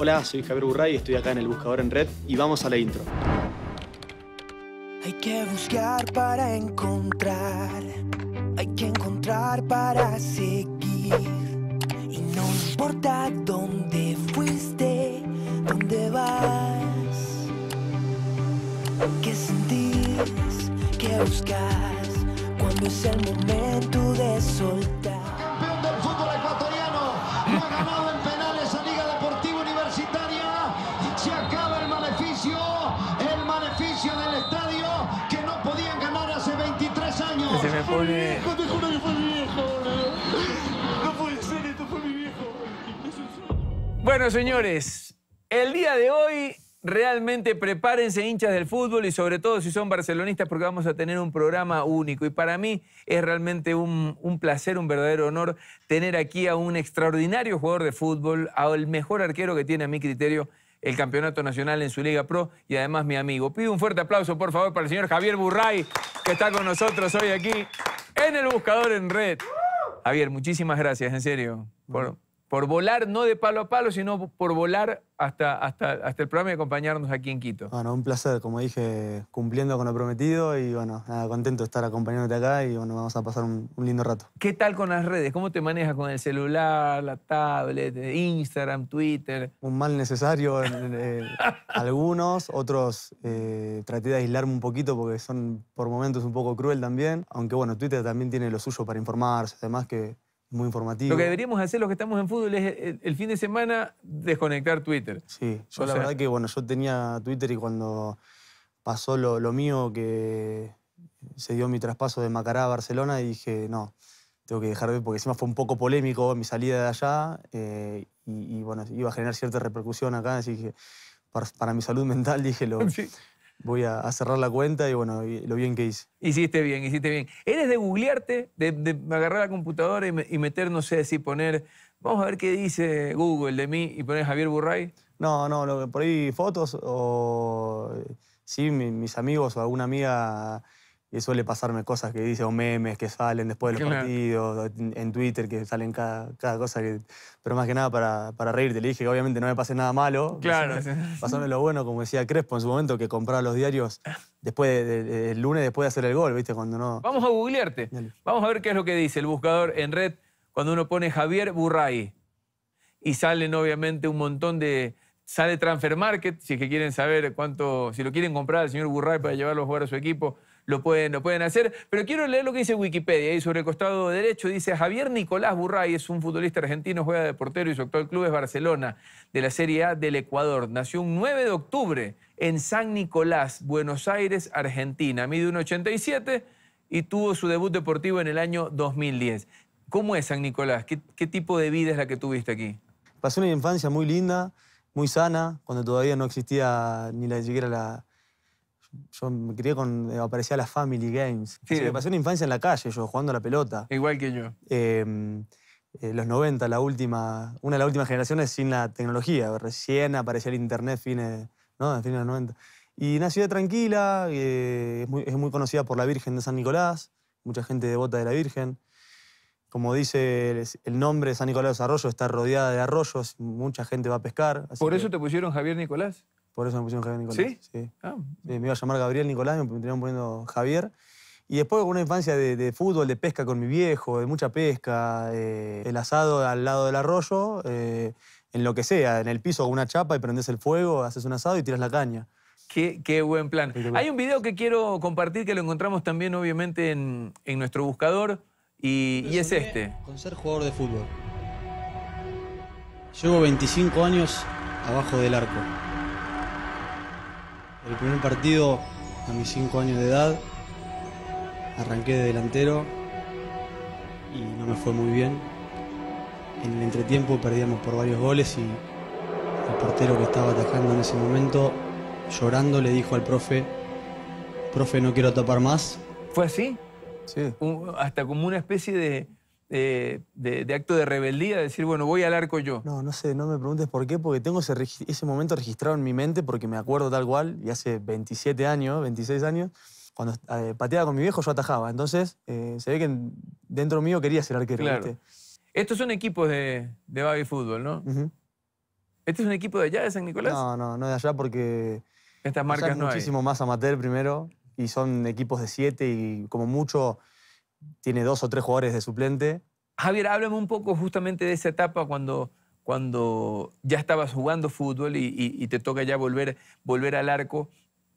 Hola, soy Javier Burray, estoy acá en el Buscador en Red y vamos a la intro. Hay que buscar para encontrar, hay que encontrar para seguir. Y no importa dónde fuiste, dónde vas, qué sentís, qué buscas, cuando es el momento de soltar. viejo. Bueno, señores, el día de hoy realmente prepárense hinchas del fútbol y sobre todo si son barcelonistas porque vamos a tener un programa único. Y para mí es realmente un, un placer, un verdadero honor tener aquí a un extraordinario jugador de fútbol, al mejor arquero que tiene a mi criterio el campeonato nacional en su Liga Pro y además mi amigo. Pido un fuerte aplauso, por favor, para el señor Javier Burray, que está con nosotros hoy aquí en El Buscador en Red. Javier, muchísimas gracias, en serio, por volar no de palo a palo, sino por volar hasta, hasta, hasta el programa y acompañarnos aquí en Quito. Bueno, un placer, como dije, cumpliendo con lo prometido y bueno, nada, contento de estar acompañándote acá y bueno, vamos a pasar un, lindo rato. ¿Qué tal con las redes? ¿Cómo te manejas con el celular, la tablet, Instagram, Twitter? Un mal necesario eh, algunos, otros eh, traté de aislarme un poquito porque son por momentos un poco cruel también, aunque bueno, Twitter también tiene lo suyo para informarse, además que muy informativo. Lo que deberíamos hacer los que estamos en fútbol es eh, el, fin de semana desconectar Twitter. Sí, yo la verdad que bueno, yo tenía Twitter y cuando pasó lo, mío que se dio mi traspaso de Macará a Barcelona dije, no, tengo que dejar de porque encima fue un poco polémico mi salida de allá eh, y, bueno, iba a generar cierta repercusión acá, así que para, mi salud mental dije, lo, voy a, cerrar la cuenta y bueno, lo bien que hice. Hiciste bien, hiciste bien. ¿Eres de googlearte, de, agarrar la computadora y, meter, no sé, si poner, vamos a ver qué dice Google de mí y poner Javier Burray? No, no, por ahí fotos o sí, mis amigos o alguna amiga y suele pasarme cosas que dice, o memes que salen después de los partidos, en Twitter que salen cada, cosa. pero más que nada para, para, reírte. Le dije que obviamente no me pase nada malo. Claro. Pasóme lo bueno, como decía Crespo en su momento, que compraba los diarios ah. después del el lunes después de hacer el gol, ¿viste? Cuando no. Vamos a googlearte. Vamos a ver qué es lo que dice el buscador en red cuando uno pone Javier Burray. Y salen obviamente un montón de, sale Transfer Market, si es que quieren saber cuánto, si lo quieren comprar al señor Burray para llevarlo a jugar a su equipo, lo pueden, lo pueden hacer. Pero quiero leer lo que dice Wikipedia ahí sobre el costado derecho. Dice Javier Nicolás Burray es un futbolista argentino, juega de portero y su actual club es Barcelona, de la Serie A del Ecuador. Nació un 9 de octubre en San Nicolás, Buenos Aires, Argentina. Mide 1,87 y tuvo su debut deportivo en el año 2010. ¿Cómo es San Nicolás? ¿Qué, tipo de vida es la que tuviste aquí? Pasé una infancia muy linda, muy sana, cuando todavía no existía ni la, siquiera la, yo me crié con. Eh, aparecía las Family Games. Sí, me pasé una infancia en la calle, yo jugando a la pelota. Igual que yo. Em, eh, los 90, la última, una de las últimas generaciones sin la tecnología. Recién aparecía el internet fines, ¿no? fines de los 90. Y una ciudad tranquila, eh, es muy, conocida por la Virgen de San Nicolás, mucha gente devota de la Virgen. Como dice el, nombre de San Nicolás Arroyo, está rodeada de arroyos, mucha gente va a pescar. ¿Por eso te pusieron Javier Nicolás? Por eso me pusieron Javier Nicolás. ¿Sí? Ah. Sí. me iba a llamar Gabriel Nicolás, me terminaron poniendo Javier. Y después con una infancia de, fútbol, de pesca con mi viejo, de mucha pesca, eh, el asado al lado del arroyo, eh, en lo que sea, en el piso con una chapa y prendes el fuego, haces un asado y tiras la caña. Qué, buen plan. Hay un video que quiero compartir que lo encontramos también obviamente en, nuestro buscador y es este. Con ser jugador de fútbol. Llevo 25 años abajo del arco. El primer partido a mis 5 años de edad, arranqué de delantero y no me fue muy bien. En el entretiempo perdíamos por varios goles y el portero que estaba atajando en ese momento, llorando, le dijo al profe, profe no quiero tapar más. ¿Fue así? Sí. hasta como una especie de eh, de, acto de rebeldía, decir, bueno, voy al arco yo? No, no sé, no me preguntes por qué, porque tengo ese, momento registrado en mi mente porque me acuerdo tal cual, y hace 27 años, 26 años, cuando eh, pateaba con mi viejo yo atajaba, entonces eh, se ve que dentro mío quería ser arquero. Estos son equipos de, baby fútbol, ¿no? ¿Este es un equipo de allá, de San Nicolás? No, no, no de allá porque... Estas marcas no es muchísimo más amateur primero y son equipos de siete y como mucho tiene dos o tres jugadores de suplente. Javier, háblame un poco justamente de esa etapa cuando, cuando ya estabas jugando fútbol y, te toca ya volver, volver al arco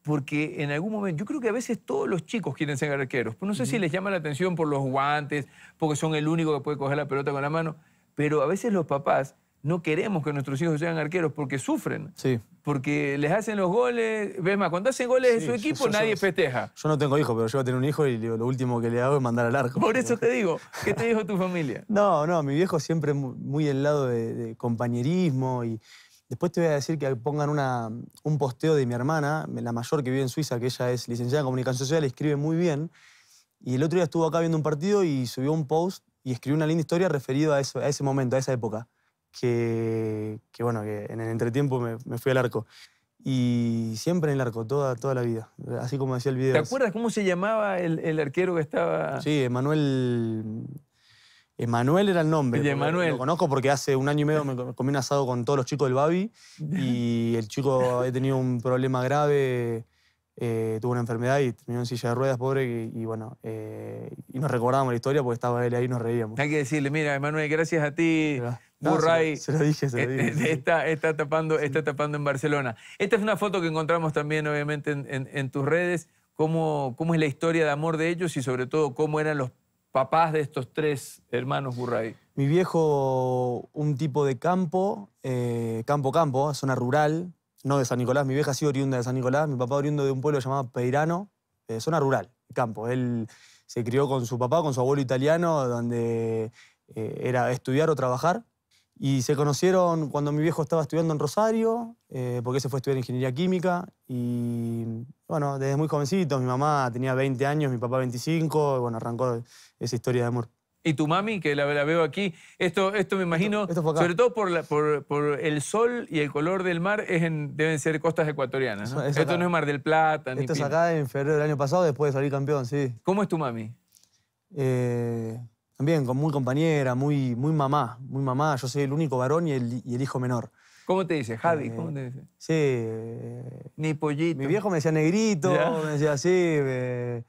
porque en algún momento, yo creo que a veces todos los chicos quieren ser arqueros, pues no sé si les llama la atención por los guantes, porque son el único que puede coger la pelota con la mano, pero a veces los papás no queremos que nuestros hijos sean arqueros porque sufren. Sí. Porque les hacen los goles. Ves más, cuando hacen goles de su equipo, nadie festeja. Yo no tengo hijo pero yo voy a tener un hijo y lo último que le hago es mandar al arco. Por eso te digo, ¿qué te dijo tu familia? No, no, mi viejo siempre muy del lado de, compañerismo y. Después te voy a decir que pongan un posteo de mi hermana, la mayor que vive en Suiza, que ella es licenciada en comunicación social, escribe muy bien. Y el otro día estuvo acá viendo un partido y subió un post y escribió una linda historia referida a, eso, a ese momento, a esa época que, bueno, que en el entretiempo me, fui al arco. Y siempre en el arco, toda, toda la vida. Así como decía el video. ¿Te acuerdas cómo se llamaba el, arquero que estaba...? Sí, Emanuel... Emanuel era el nombre. Emanuel. Lo conozco porque hace un año y medio me comí un asado con todos los chicos del Babi y el chico había tenido un problema grave, eh, tuvo una enfermedad y terminó en silla de ruedas, pobre, y, bueno, eh, y nos recordábamos la historia porque estaba él ahí y nos reíamos. Hay que decirle, mira, Emanuel, gracias a ti, Burrai se, lo, dije, eh, eh, Está, tapando, está tapando en Barcelona. Esta es una foto que encontramos también, obviamente, en, tus redes. Cómo, cómo, es la historia de amor de ellos y, sobre todo, cómo eran los papás de estos tres hermanos Burray. Mi viejo, un tipo de campo, campo-campo, eh, zona rural, no de San Nicolás. Mi vieja sido oriunda de San Nicolás. Mi papá oriundo de un pueblo llamado Peirano, zona rural, campo. Él se crió con su papá, con su abuelo italiano, donde era estudiar o trabajar. Y se conocieron cuando mi viejo estaba estudiando en Rosario, eh, porque se fue a estudiar ingeniería química. Y bueno, desde muy jovencito, mi mamá tenía 20 años, mi papá 25, bueno, arrancó esa historia de amor. Y tu mami, que la, veo aquí, esto, esto me imagino, esto, sobre todo por, el sol y el color del mar, es deben ser costas ecuatorianas. ¿no? esto no es Mar del Plata. Esto es acá en febrero del año pasado, después de salir campeón, sí. ¿Cómo es tu mami? Eh, también muy compañera, muy, muy mamá, muy mamá. Yo soy el único varón y el, hijo menor. ¿Cómo te dice, Javi? Eh, ¿Cómo te dice? Sí. Ni pollito. Mi viejo me decía negrito, me decía así, eh,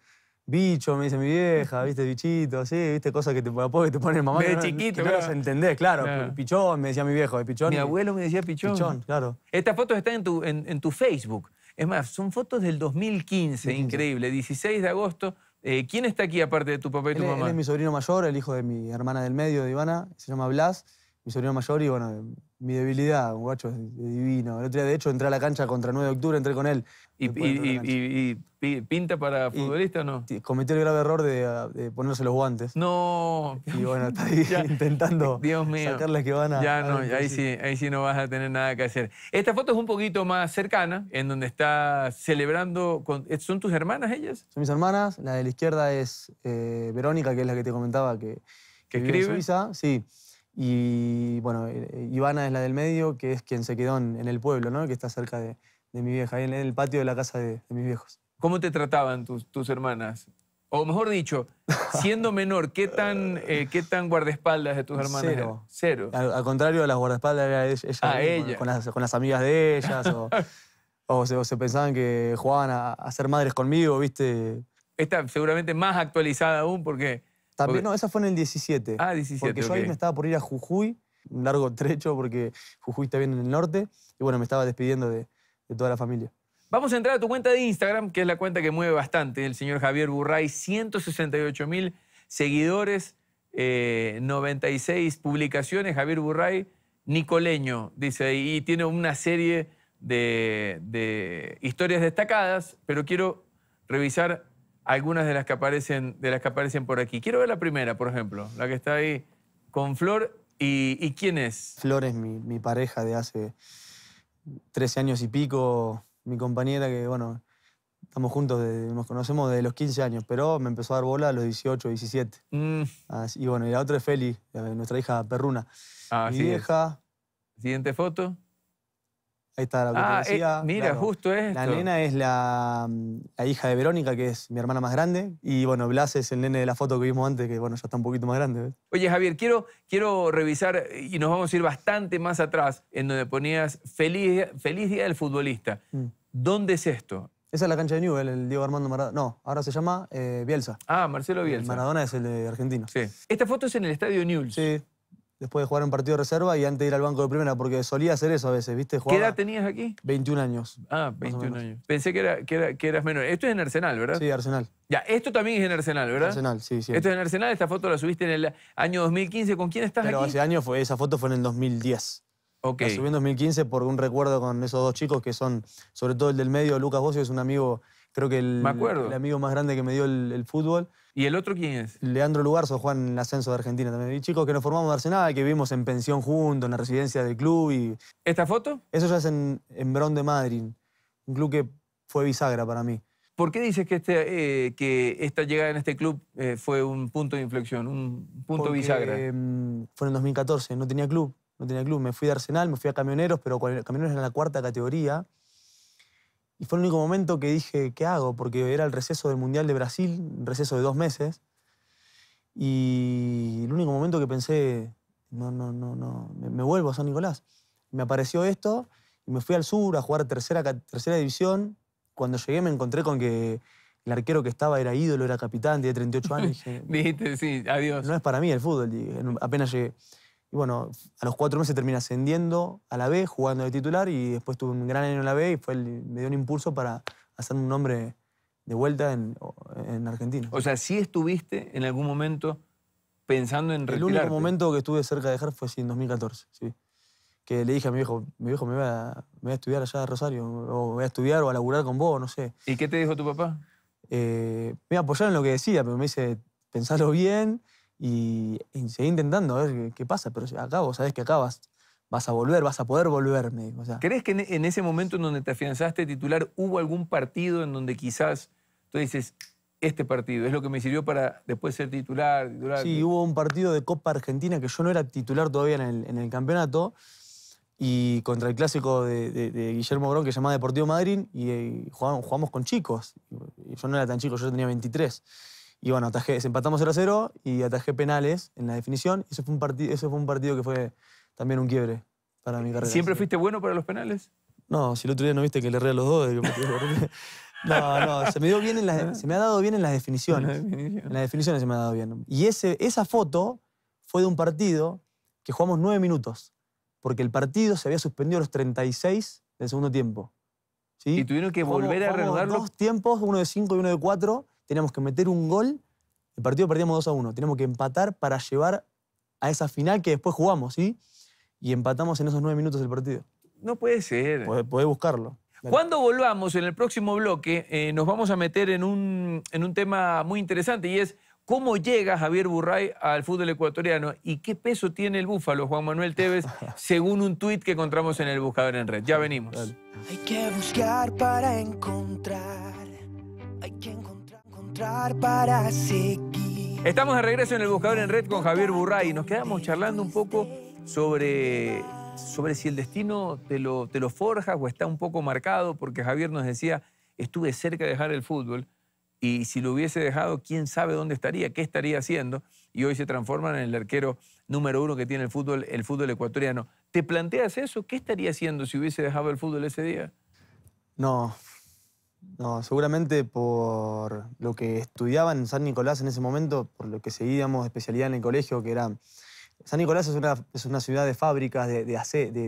bicho, me dice mi vieja, viste, bichito, así, viste, cosas que te, te ponen mamá. De chiquito. Que entendés, claro. Pichón, me decía mi viejo, de eh, pichón. Mi abuelo me decía pichón. Pichón, claro. Estas fotos están en tu, en, tu Facebook. Es más, son fotos del 2015. increíble. 16 de agosto, eh, ¿Quién está aquí aparte de tu papá y tu mamá? es mi sobrino mayor, el hijo de mi hermana del medio, de Ivana, se llama Blas, mi sobrino mayor y bueno, mi debilidad, un guacho es divino. El otro día, de hecho, entré a la cancha contra 9 de octubre, entré con él. ¿Y, pinta para futbolista o no? Cometió el grave error de, ponerse los guantes. No. Y bueno, está ahí intentando Dios mío. sacarles que van a. Ya no, ahí, sí, no vas a tener nada que hacer. Esta foto es un poquito más cercana, en donde está celebrando. Eh, ¿Son tus hermanas ellas? Son mis hermanas. La de la izquierda es eh, Verónica, que es la que te comentaba que, que, vive En Suiza, sí. Y bueno, eh, Ivana es la del medio, que es quien se quedó en el pueblo, ¿no? Que está cerca de de mi vieja, ahí en el patio de la casa de, mis viejos. ¿Cómo te trataban tus, tus hermanas? O mejor dicho, siendo menor, ¿qué tan, eh, ¿qué tan guardaespaldas de tus hermanas? Cero. Cero. Al, contrario contrario, las guardaespaldas eran ellas. Ah, con, las, con, las, amigas de ellas. o, o, se, pensaban que jugaban a, ser madres conmigo, ¿viste? Esta seguramente más actualizada aún porque... También, no, esa fue en el 17. Ah, 17, Porque yo ahí me estaba por ir a Jujuy, un largo trecho porque Jujuy está bien en el norte. Y bueno, me estaba despidiendo de, de toda la familia. Vamos a entrar a tu cuenta de Instagram, que es la cuenta que mueve bastante, el señor Javier Burray, 168 mil seguidores, 96 eh, publicaciones, Javier Burray, nicoleño, dice, y tiene una serie de, historias destacadas, pero quiero revisar algunas de las, que aparecen, de las que aparecen por aquí. Quiero ver la primera, por ejemplo, la que está ahí con Flor. ¿Y, quién es? Flor es mi pareja de hace 13 años y pico, mi compañera que, bueno, estamos juntos, nos conocemos desde los 15 años, pero me empezó a dar bola a los 18, 17. Mm. y bueno, y la otra es Feli, eh, nuestra hija perruna. Ah, mi vieja. Siguiente foto. Ahí está la ah, eh, mira, justo es. La nena es mm, la, hija de Verónica, que es mi hermana más grande. Y bueno, Blas es el nene de la foto que vimos antes, que bueno, ya está un poquito más grande. Oye, Javier, quiero, quiero revisar, y nos vamos a ir bastante más atrás, en donde ponías Feliz, feliz Día del Futbolista. Mm. ¿Dónde es esto? Esa es la cancha de Newell, el Diego Armando Maradona. No, ahora se llama eh, Bielsa. Ah, Marcelo Bielsa. Maradona es el argentino. Sí. Esta foto es en el estadio Newell. Sí después de jugar un partido de reserva y antes de ir al banco de primera, porque solía hacer eso a veces, ¿viste? ¿Qué edad tenías aquí? 21 años. Ah, 21 años. Pensé que, era, que, eras menor. Esto es en Arsenal, ¿verdad? Sí, Arsenal. Ya, esto también es en Arsenal, ¿verdad? Arsenal, sí, sí. Esto es en Arsenal, esta foto la subiste en el año 2015. ¿Con quién estás aquí? Pero hace años, esa foto fue en el 2010. Ok. La subí en 2015 por un recuerdo con esos dos chicos que son, sobre todo el del medio, Lucas Bocio, es un amigo, creo que el, el amigo más grande que me dio el fútbol. ¿Y el otro quién es? Leandro Lugarzo, Juan Ascenso de Argentina también. Y chicos que nos formamos de Arsenal, que vivimos en pensión juntos, en la residencia del club. Y... ¿Esta foto? Eso ya es en, en de Madrid, un club que fue bisagra para mí. ¿Por qué dices que, este, eh, esta llegada en este club eh, fue un punto de inflexión, un punto bisagra? Em, fue en 2014, no tenía club, no tenía club. Me fui de Arsenal, me fui a Camioneros, pero Camioneros era la cuarta categoría. Y fue el único momento que dije, ¿qué hago? Porque era el receso del Mundial de Brasil, un receso de dos meses. Y el único momento que pensé, no, no, no, no, me, vuelvo a San Nicolás. Me apareció esto y me fui al sur a jugar tercera, tercera división. Cuando llegué me encontré con que el arquero que estaba era ídolo, era capitán, tenía 38 años. Dije, sí, adiós. No es para mí el fútbol, apenas llegué. Y bueno, a los cuatro meses termina ascendiendo a la B, jugando de titular y después tuve un gran año en la B y fue me dio un impulso para hacerme un nombre de vuelta en, Argentina. O sea, sí estuviste en algún momento pensando en retirarte. El único momento que estuve cerca de dejar fue en 2014, sí. Que le dije a mi viejo, mi viejo me voy a, estudiar allá de Rosario, o voy a estudiar o a laburar con vos, no sé. ¿Y qué te dijo tu papá? Eh, me apoyaron en lo que decía, pero me dice, pensalo bien, y, seguí intentando a ver qué pasa, pero acabo, sabes que acabas, vas a volver, vas a poder volver, ¿Crees que en, ese momento en donde te afianzaste titular hubo algún partido en donde quizás tú dices, este partido es lo que me sirvió para después ser titular, Sí, hubo un partido de Copa Argentina que yo no era titular todavía en el, campeonato y contra el clásico de, Guillermo Brón que se llamaba Deportivo Madrid y, eh, jugamos, jugamos, con chicos. Yo no era tan chico, yo tenía 23. Y bueno, atajé, empatamos 0-0 y atajé penales en la definición. Eso fue un, partido eso fue un partido que fue también un quiebre para mi carrera. ¿Siempre fuiste bueno para los penales? No, si el otro día no viste que le erré a los dos. no, no, se me, dio bien se me ha dado bien en las definiciones. En las definiciones se me ha dado bien. Y ese, esa foto fue de un partido que jugamos nueve minutos, porque el partido se había suspendido a los 36 del segundo tiempo. Y tuvieron que volver a reanudarlo. Dos tiempos, uno de cinco y uno de cuatro, teníamos que meter un gol, el partido perdíamos 2 a 1, tenemos que empatar para llevar a esa final que después jugamos, ¿sí? Y empatamos en esos nueve minutos del partido. No puede ser. Podés, buscarlo. Cuando volvamos en el próximo bloque, eh, nos vamos a meter en un, tema muy interesante y es ¿Cómo llega Javier Burray al fútbol ecuatoriano y qué peso tiene el Búfalo, Juan Manuel Tevez, según un tuit que encontramos en el Buscador en Red? Ya venimos. Hay que buscar para encontrar. Hay que encontrar para seguir. Estamos de regreso en el Buscador en Red con Javier Burray. Nos quedamos charlando un poco sobre, sobre si el destino te lo, te lo forjas o está un poco marcado, porque Javier nos decía, estuve cerca de dejar el fútbol y si lo hubiese dejado, quién sabe dónde estaría, qué estaría haciendo, y hoy se transforma en el arquero número uno que tiene el fútbol, el fútbol ecuatoriano. ¿Te planteas eso? ¿Qué estaría haciendo si hubiese dejado el fútbol ese día? No, no, seguramente por lo que estudiaba en San Nicolás en ese momento, por lo que seguíamos especialidad en el colegio, que era... San Nicolás es una, es una ciudad de fábricas, de, de,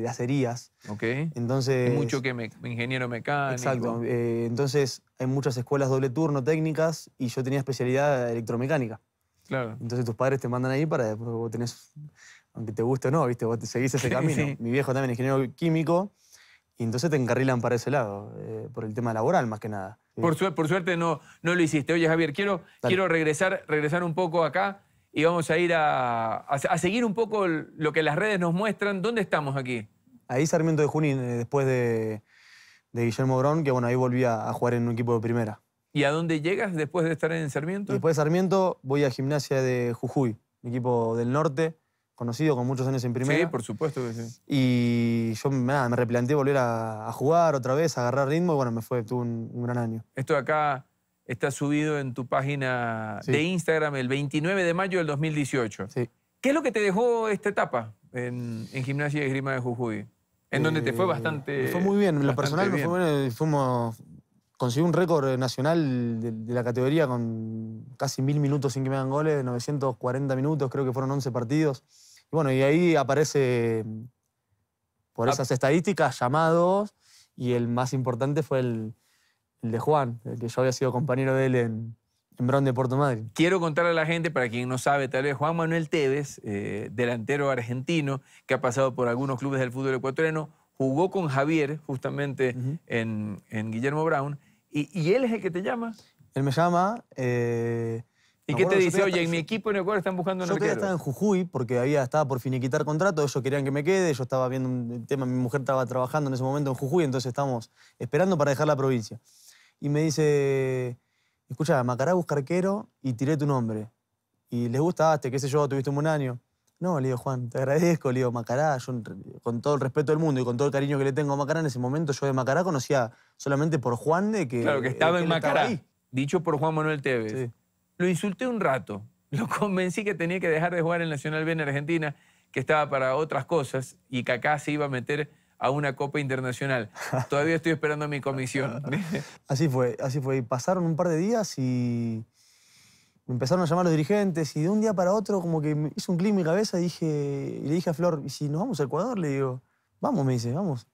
acerías. Ok. Entonces... mucho que me, ingeniero mecánico. Exacto. Eh, entonces hay muchas escuelas doble turno técnicas y yo tenía especialidad electromecánica. Claro. Entonces tus padres te mandan ahí para después vos aunque te guste o no, ¿viste? vos seguís ese camino. Mi viejo también, ingeniero químico, y entonces te encarrilan para ese lado, eh, por el tema laboral más que nada. Por, eh, por, suerte no, no lo hiciste. Oye, Javier, quiero, quiero regresar, regresar un poco acá y vamos a ir a, seguir un poco lo que las redes nos muestran. ¿Dónde estamos aquí? Ahí Sarmiento de Junín, eh, después de, de Guillermo Brón que bueno, ahí volví a, jugar en un equipo de primera. ¿Y a dónde llegas después de estar en Sarmiento? Después de Sarmiento voy a Gimnasia de Jujuy, equipo del norte, conocido con muchos años en primera. Sí, por supuesto que sí. Y yo nada, me replanteé volver a, jugar otra vez, agarrar ritmo y bueno, me fue, tuve un, gran año. Esto de acá está subido en tu página de Instagram el 29 de mayo del 2018. Sí. ¿Qué es lo que te dejó esta etapa en, Gimnasia y Esgrima de Jujuy? En donde te fue eh, bastante. fue muy bien, lo personal me fue bueno. Fuimos, conseguí un récord nacional de, la categoría con casi mil minutos sin que me hagan goles, 940 minutos, creo que fueron 11 partidos bueno, y ahí aparece mm, por ah. esas estadísticas llamados y el más importante fue el, de Juan, el que yo había sido compañero de él en, Brown de Puerto Madryn. Quiero contarle a la gente, para quien no sabe, tal vez Juan Manuel Tevez, eh, delantero argentino que ha pasado por algunos clubes del fútbol ecuatoriano, jugó con Javier justamente en, Guillermo Brown y, él es el que te llama. Él me llama, eh, Ah, ¿Y qué te dice? Oye, en mi equipo en el están buscando un yo arquero. Yo estaba en Jujuy porque había, estaba por finiquitar contrato, ellos querían que me quede, yo estaba viendo un tema, mi mujer estaba trabajando en ese momento en Jujuy, entonces estábamos esperando para dejar la provincia. Y me dice, escucha, Macará busca arquero y tiré tu nombre. Y les gustaste, qué sé yo, tuviste un buen año. No, le Juan, te agradezco, le Macará, yo con todo el respeto del mundo y con todo el cariño que le tengo a Macará, en ese momento yo de Macará conocía solamente por Juan de que... Claro, que estaba en Macará, dicho por Juan Manuel Tevez. Lo insulté un rato, lo convencí que tenía que dejar de jugar en Nacional B Argentina, que estaba para otras cosas y que acá se iba a meter a una Copa Internacional. Todavía estoy esperando a mi comisión. así fue, así fue. pasaron un par de días y empezaron a llamar los dirigentes y de un día para otro como que me hizo un clic en mi cabeza y, dije, le dije a Flor, ¿y si nos vamos a Ecuador? Le digo, vamos, me dice, vamos.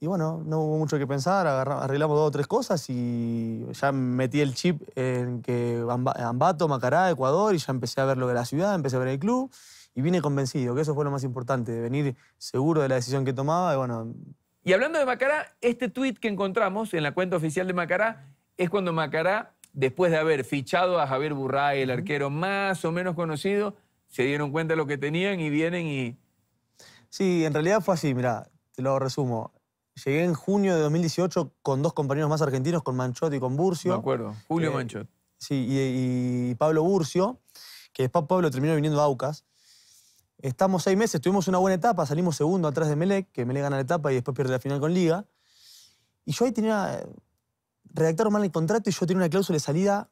Y bueno, no hubo mucho que pensar, arreglamos dos o tres cosas y ya metí el chip en que Ambato, Macará, Ecuador, y ya empecé a ver lo de la ciudad, empecé a ver el club y vine convencido, que eso fue lo más importante, de venir seguro de la decisión que tomaba y bueno... Y hablando de Macará, este tweet que encontramos en la cuenta oficial de Macará es cuando Macará, después de haber fichado a Javier Burray, el arquero más o menos conocido, se dieron cuenta de lo que tenían y vienen y... Sí, en realidad fue así, mira, te lo resumo. Llegué en junio de 2018 con dos compañeros más argentinos, con Manchot y con Burcio. Me acuerdo, Julio eh, Manchot. Sí, y, Pablo Burcio, que después Pablo terminó viniendo a Aucas. Estamos seis meses, tuvimos una buena etapa, salimos segundo atrás de Melec, que Melec gana la etapa y después pierde la final con Liga. Y yo ahí tenía. Redactaron mal el contrato y yo tenía una cláusula de salida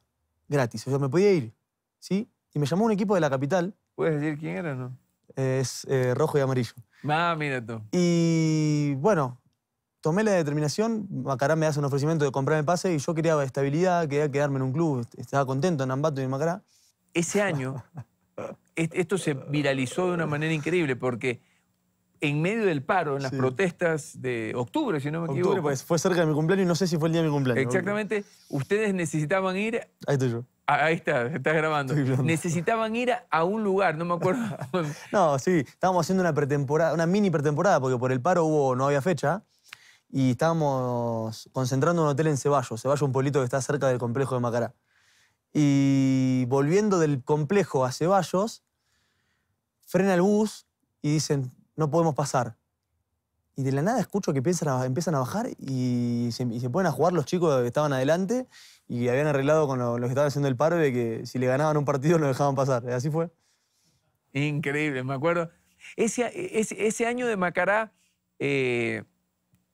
gratis. O sea, me podía ir. ¿Sí? Y me llamó un equipo de la capital. ¿Puedes decir quién era o no? Es eh, rojo y amarillo. Ah, mira tú. Y bueno, tomé la determinación, Macará me hace un ofrecimiento de comprarme pase y yo quería estabilidad, quería quedarme en un club, estaba contento en Ambato y en Macará. Ese año, esto se viralizó de una manera increíble porque en medio del paro, en las protestas de octubre, si no me equivoco. pues fue cerca de mi cumpleaños y no sé si fue el día de mi cumpleaños. Exactamente, ustedes necesitaban ir... Ahí estoy yo. Ahí está, estás grabando. Necesitaban ir a un lugar, no me acuerdo. no, sí, estábamos haciendo una pretemporada, una mini pretemporada, porque por el paro hubo, no había fecha y estábamos concentrando un hotel en Ceballos, Ceballos un pueblito que está cerca del complejo de Macará. Y volviendo del complejo a Ceballos, frena el bus y dicen, no podemos pasar. Y de la nada escucho que empiezan a, bajar y se, ponen a jugar los chicos que estaban adelante y habían arreglado con los que estaban haciendo el paro de que si le ganaban un partido lo dejaban pasar. Así fue. Increíble, me acuerdo. Ese, ese, año de Macará, eh,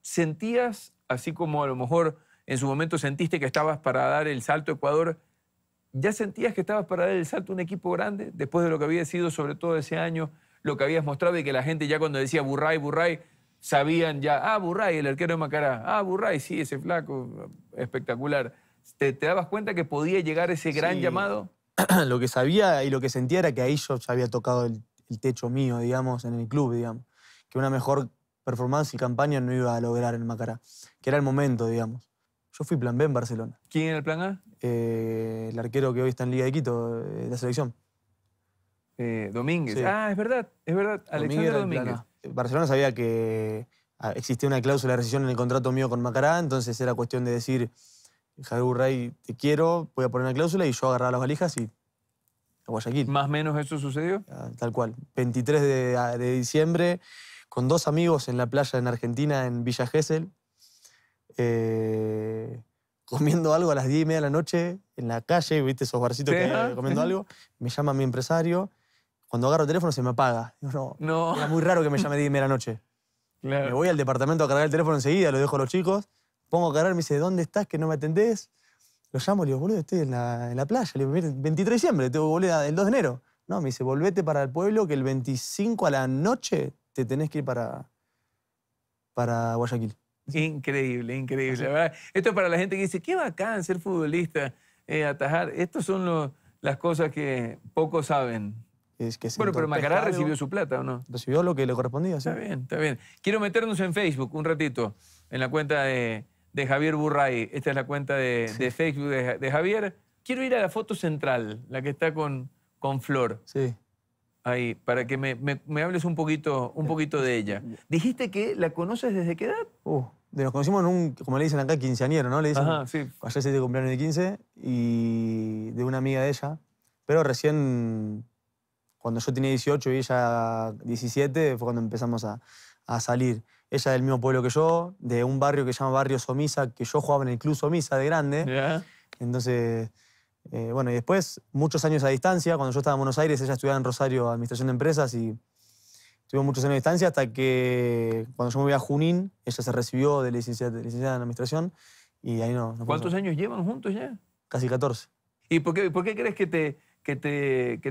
¿sentías, así como a lo mejor en su momento sentiste que estabas para dar el salto a Ecuador, ¿ya sentías que estabas para dar el salto a un equipo grande después de lo que había sido, sobre todo ese año, lo que habías mostrado y que la gente ya cuando decía Burray, Burray, sabían ya, ah, Burray, el arquero de Macará, ah, Burray, sí, ese flaco, espectacular. ¿Te, dabas cuenta que podía llegar ese gran llamado? lo que sabía y lo que sentía era que ahí yo ya había tocado el, el techo mío, digamos, en el club, digamos. Que una mejor performance y campaña no iba a lograr en Macará, que era el momento, digamos. Yo fui plan B en Barcelona. ¿Quién era el plan A? Eh, el arquero que hoy está en Liga de Quito, eh, la selección. Eh, Domínguez. Ah, es verdad, es verdad. Alexander Domínguez. Barcelona sabía que ah, existía una cláusula de rescisión en el contrato mío con Macará, entonces era cuestión de decir, Javier Rey, te quiero, voy a poner una cláusula y yo agarraba las valijas y a Guayaquil. ¿Más o menos eso sucedió? Ah, tal cual. 23 de, ah, de diciembre, con dos amigos en la playa en Argentina, en Villa Gesell, eh, comiendo algo a las 10 y media de la noche en la calle, viste esos barcitos que comiendo algo, me llama mi empresario, cuando agarro el teléfono se me apaga. no, era muy raro que me llame 10 y media de la noche. Me voy al departamento a cargar el teléfono enseguida, lo dejo a los chicos, pongo a cargar, me dice, ¿dónde estás que no me atendés? Lo llamo, le digo, boludo, estoy en la, en la playa. Le digo, 23 de diciembre, tengo que del el 2 de enero. No, me dice, volvete para el pueblo que el 25 a la noche te tenés que ir para, para Guayaquil. Increíble, increíble. Esto es para la gente que dice, qué bacán ser futbolista, eh, atajar. Estas son las cosas que pocos saben. bueno, pero Macará recibió su plata, ¿o no? Recibió lo que le correspondía, sí. Está bien, está bien. Quiero meternos en Facebook un ratito, en la cuenta de, Javier Burray. Esta es la cuenta de, Facebook de, de, Javier. Quiero ir a la foto central, la que está con, con Flor. Sí ahí, para que me, me, hables un poquito, un poquito de ella. Dijiste que la conoces desde qué edad? Uh, nos conocimos en un, como le dicen acá, quinceañero, ¿no? Le dicen, ayer se de cumpleaños de 15 y de una amiga de ella. Pero recién, cuando yo tenía 18 y ella 17, fue cuando empezamos a, a salir. Ella del mismo pueblo que yo, de un barrio que se llama Barrio Somisa, que yo jugaba en el Club Somisa de grande. Entonces eh, bueno, y después, muchos años a distancia, cuando yo estaba en Buenos Aires, ella estudiaba en Rosario Administración de Empresas y estuvimos muchos años a distancia hasta que cuando yo me voy a Junín, ella se recibió de licenciada, en Administración y ahí no. ¿Cuántos años llevan juntos ya? Casi 14. ¿Y por qué, crees que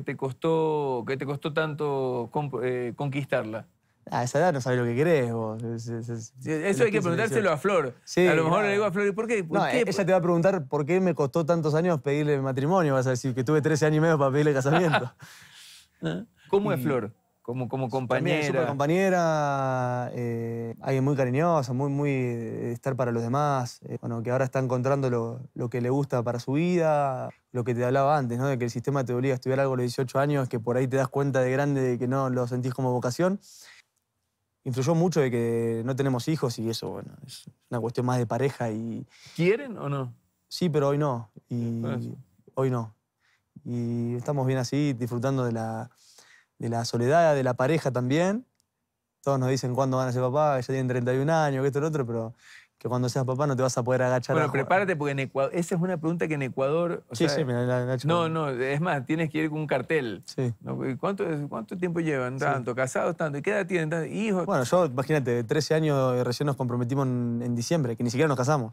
te, costó, que te costó tanto eh, conquistarla? A esa edad no sabes lo que querés vos. Eso hay que preguntárselo a Flor. a lo mejor le digo a Flor, ¿y por qué? E-, ella te va a preguntar por qué me costó tantos años pedirle matrimonio. Vas a decir que tuve 13 años y medio para pedirle casamiento. Ah. ¿Cómo es Flor? Como, como compañera. compañera, eh, alguien muy cariñoso, muy, muy estar para los demás. Eh, bueno, que ahora está encontrando lo, que le gusta para su vida. Lo que te hablaba antes, ¿no? De que el sistema te obliga a estudiar algo a los 18 años, que por ahí te das cuenta de grande de que no lo sentís como vocación influyó mucho de que no tenemos hijos y eso, bueno, es una cuestión más de pareja y... ¿Quieren o no? Sí, pero hoy no. Y hoy no. Y estamos bien así, disfrutando de la, de la soledad, de la pareja también. Todos nos dicen cuándo van a ser papá, que ya tienen 31 años, que esto y lo otro, pero que cuando seas papá no te vas a poder agachar. Bueno, prepárate porque en Ecuador, esa es una pregunta que en Ecuador... sí, sí, me la, No, no, es más, tienes que ir con un cartel. Sí. ¿Cuánto, ¿Cuánto tiempo llevan? Tanto, casados, tanto. ¿Y qué edad tienen? ¿Hijos? Bueno, yo, imagínate, de 13 años eh, recién nos comprometimos en, diciembre, que ni siquiera nos casamos.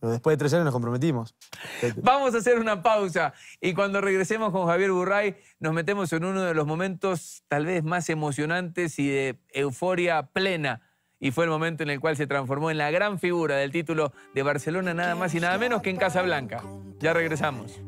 Pero después de 13 años nos comprometimos. Vamos a hacer una pausa y cuando regresemos con Javier Burray nos metemos en uno de los momentos tal vez más emocionantes y de euforia plena y fue el momento en el cual se transformó en la gran figura del título de Barcelona nada más y nada menos que en Casa Blanca... Ya regresamos.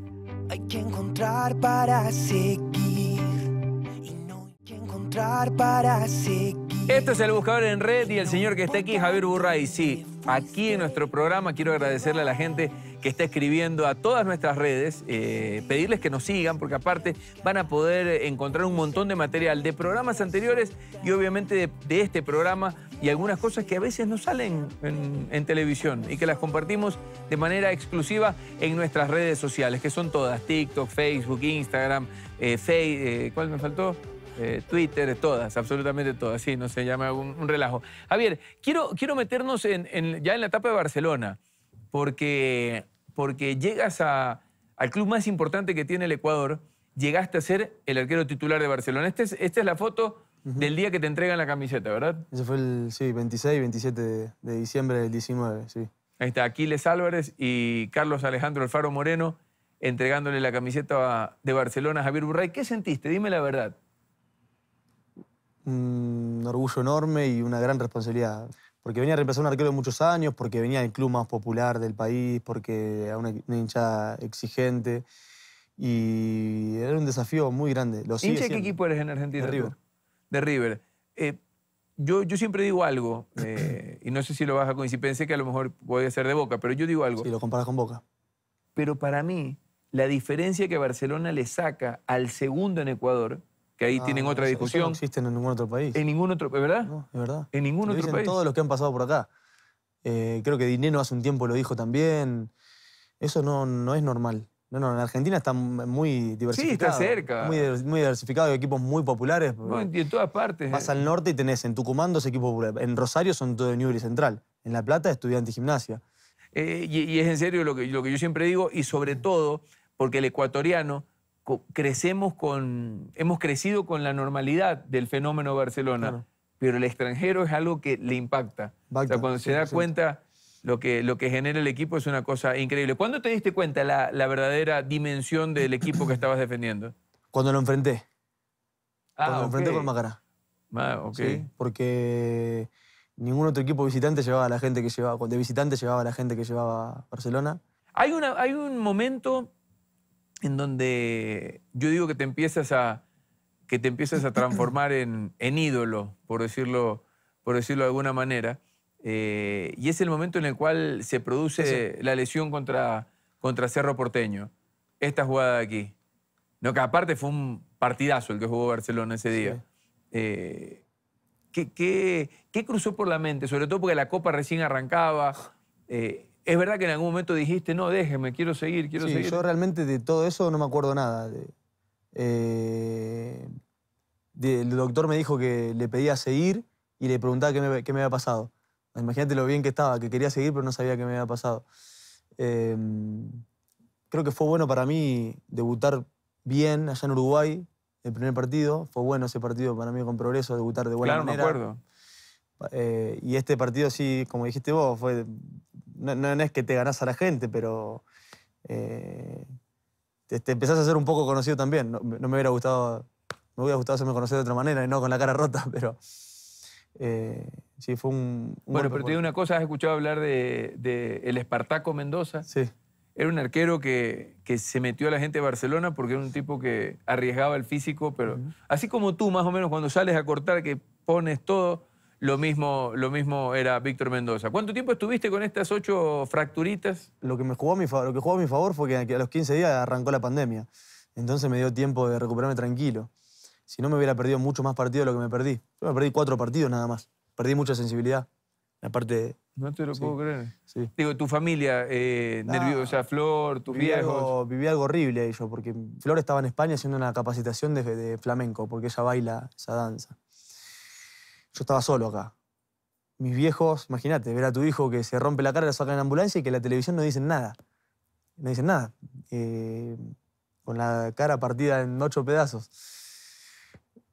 Hay que encontrar para seguir y no hay que encontrar para seguir. Esto es El Buscador en Red y el señor que está aquí, Javier Burray. Sí, aquí en nuestro programa quiero agradecerle a la gente que está escribiendo a todas nuestras redes, eh, pedirles que nos sigan, porque aparte van a poder encontrar un montón de material de programas anteriores y obviamente de este programa y algunas cosas que a veces no salen en, televisión y que las compartimos de manera exclusiva en nuestras redes sociales, que son todas, TikTok, Facebook, Instagram, eh, eh ¿cuál me faltó? Eh, Twitter, todas, absolutamente todas, sí, no se llama un, relajo. Javier, quiero, quiero meternos ya en la etapa de Barcelona, porque, porque llegas al club más importante que tiene el Ecuador, llegaste a ser el arquero titular de Barcelona. Este esta es la foto del día que te entregan la camiseta, ¿verdad? Ese fue el sí, 26 27 de, diciembre del 19, sí. Ahí está Aquiles Álvarez y Carlos Alejandro Alfaro Moreno entregándole la camiseta de Barcelona a Javier Burray. ¿Qué sentiste? Dime la verdad. Un orgullo enorme y una gran responsabilidad. Porque venía a reemplazar a un arquero de muchos años, porque venía del club más popular del país, porque era una, hinchada exigente. Y era un desafío muy grande. Lo ¿Hincha qué equipo eres en Argentina? de River. Eh, yo, yo, siempre digo algo, eh, y no sé si lo vas a coincidir, pensé que a lo mejor puede ser de Boca, pero yo digo algo. si lo comparas con Boca. Pero para mí, la diferencia que Barcelona le saca al segundo en Ecuador, que ahí ah, tienen otra discusión. no existen en ningún otro país. En ningún otro, ¿verdad? No, es verdad. En ningún lo otro dicen todos los que han pasado por acá. Eh, creo que Dinero hace un tiempo lo dijo también. Eso no, no es normal. No, no, en Argentina está muy diversificado. Sí, está cerca. Muy, muy diversificado, hay equipos muy populares. Y en todas partes. Vas eh. al norte y tenés en Tucumán dos equipos populares. En Rosario son todo de Newbury Central. En La Plata, estudiante gimnasia. Eh, y, es en serio lo que, yo siempre digo, y sobre todo porque el ecuatoriano crecemos con, hemos crecido con la normalidad del fenómeno Barcelona, pero el extranjero es algo que le impacta. impacta o sea, cuando se da cuenta lo que, lo que genera el equipo es una cosa increíble. ¿Cuándo te diste cuenta la, la verdadera dimensión del equipo que estabas defendiendo? Cuando lo enfrenté. Ah, Cuando lo enfrenté con Macará. Ah, ok. porque ningún otro equipo visitante llevaba a la gente que llevaba. De visitante llevaba a la gente que llevaba Barcelona. Hay, hay un momento en donde yo digo que te empiezas a, que te empiezas a transformar en, en ídolo, por decirlo, por decirlo de alguna manera. Eh, y es el momento en el cual se produce la lesión contra, contra Cerro Porteño. Esta jugada de aquí. No, que aparte fue un partidazo el que jugó Barcelona ese día. Eh, ¿qué, cruzó por la mente? Sobre todo porque la Copa recién arrancaba. Eh, es verdad que en algún momento dijiste, no, déjeme, quiero seguir, quiero sí, seguir. Yo realmente de todo eso no me acuerdo nada. De, eh, el doctor me dijo que le pedía seguir y le preguntaba qué me, qué me había pasado. Imagínate lo bien que estaba, que quería seguir, pero no sabía qué me había pasado. Em, creo que fue bueno para mí debutar bien allá en Uruguay, el primer partido. Fue bueno ese partido para mí con progreso, debutar de buena manera. Claro, me acuerdo. Eh, y este partido, sí, como dijiste vos, fue. No, es que te ganás a la gente, pero. Eh, te, empezás a ser un poco conocido también. No, me hubiera gustado. Me hubiera gustado hacerme conocer de otra manera y no con la cara rota, pero. Eh, sí, fue un. bueno, pero te digo una cosa: has escuchado hablar de, el Espartaco Mendoza. Sí. Era un arquero que, se metió a la gente de Barcelona porque era un tipo que arriesgaba el físico, pero así como tú, más o menos, cuando sales a cortar, que pones todo, lo mismo, lo mismo era Víctor Mendoza. ¿Cuánto tiempo estuviste con estas ocho fracturitas? Lo que me jugó a mi favor, lo que jugó a mi favor fue que a los 15 días arrancó la pandemia. Entonces me dio tiempo de recuperarme tranquilo. Si no, me hubiera perdido mucho más partido de lo que me perdí. Yo me perdí cuatro partidos nada más. Perdí mucha sensibilidad. Aparte. No te lo puedo creer. Sí. Digo, tu familia eh, o nerviosa, Flor, tus viví viejos. Algo, viví algo horrible ellos, porque Flor estaba en España haciendo una capacitación de, flamenco, porque ella baila esa danza. Yo estaba solo acá mis viejos, imagínate, ver a tu hijo que se rompe la cara, la sacan en ambulancia y que la televisión no dicen nada. No dicen nada. Eh, con la cara partida en ocho pedazos.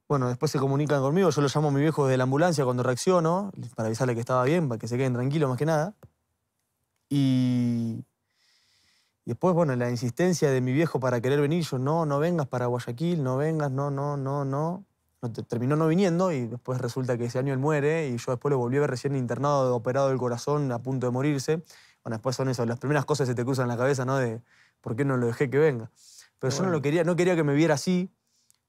Bueno, después se comunican conmigo, yo lo llamo a mi viejo de la ambulancia cuando reacciono, para avisarle que estaba bien, para que se queden tranquilos más que nada. Y después, bueno, la insistencia de mi viejo para querer venir, yo no, no vengas para Guayaquil, no vengas, no, no, no, no. Terminó no viniendo y después resulta que ese año él muere y yo después lo volví a ver recién internado, operado del corazón, a punto de morirse. Bueno, después son eso, las primeras cosas que se te cruzan en la cabeza, ¿no? De por qué no lo dejé que venga. Pero yo no lo quería, no quería que me viera así,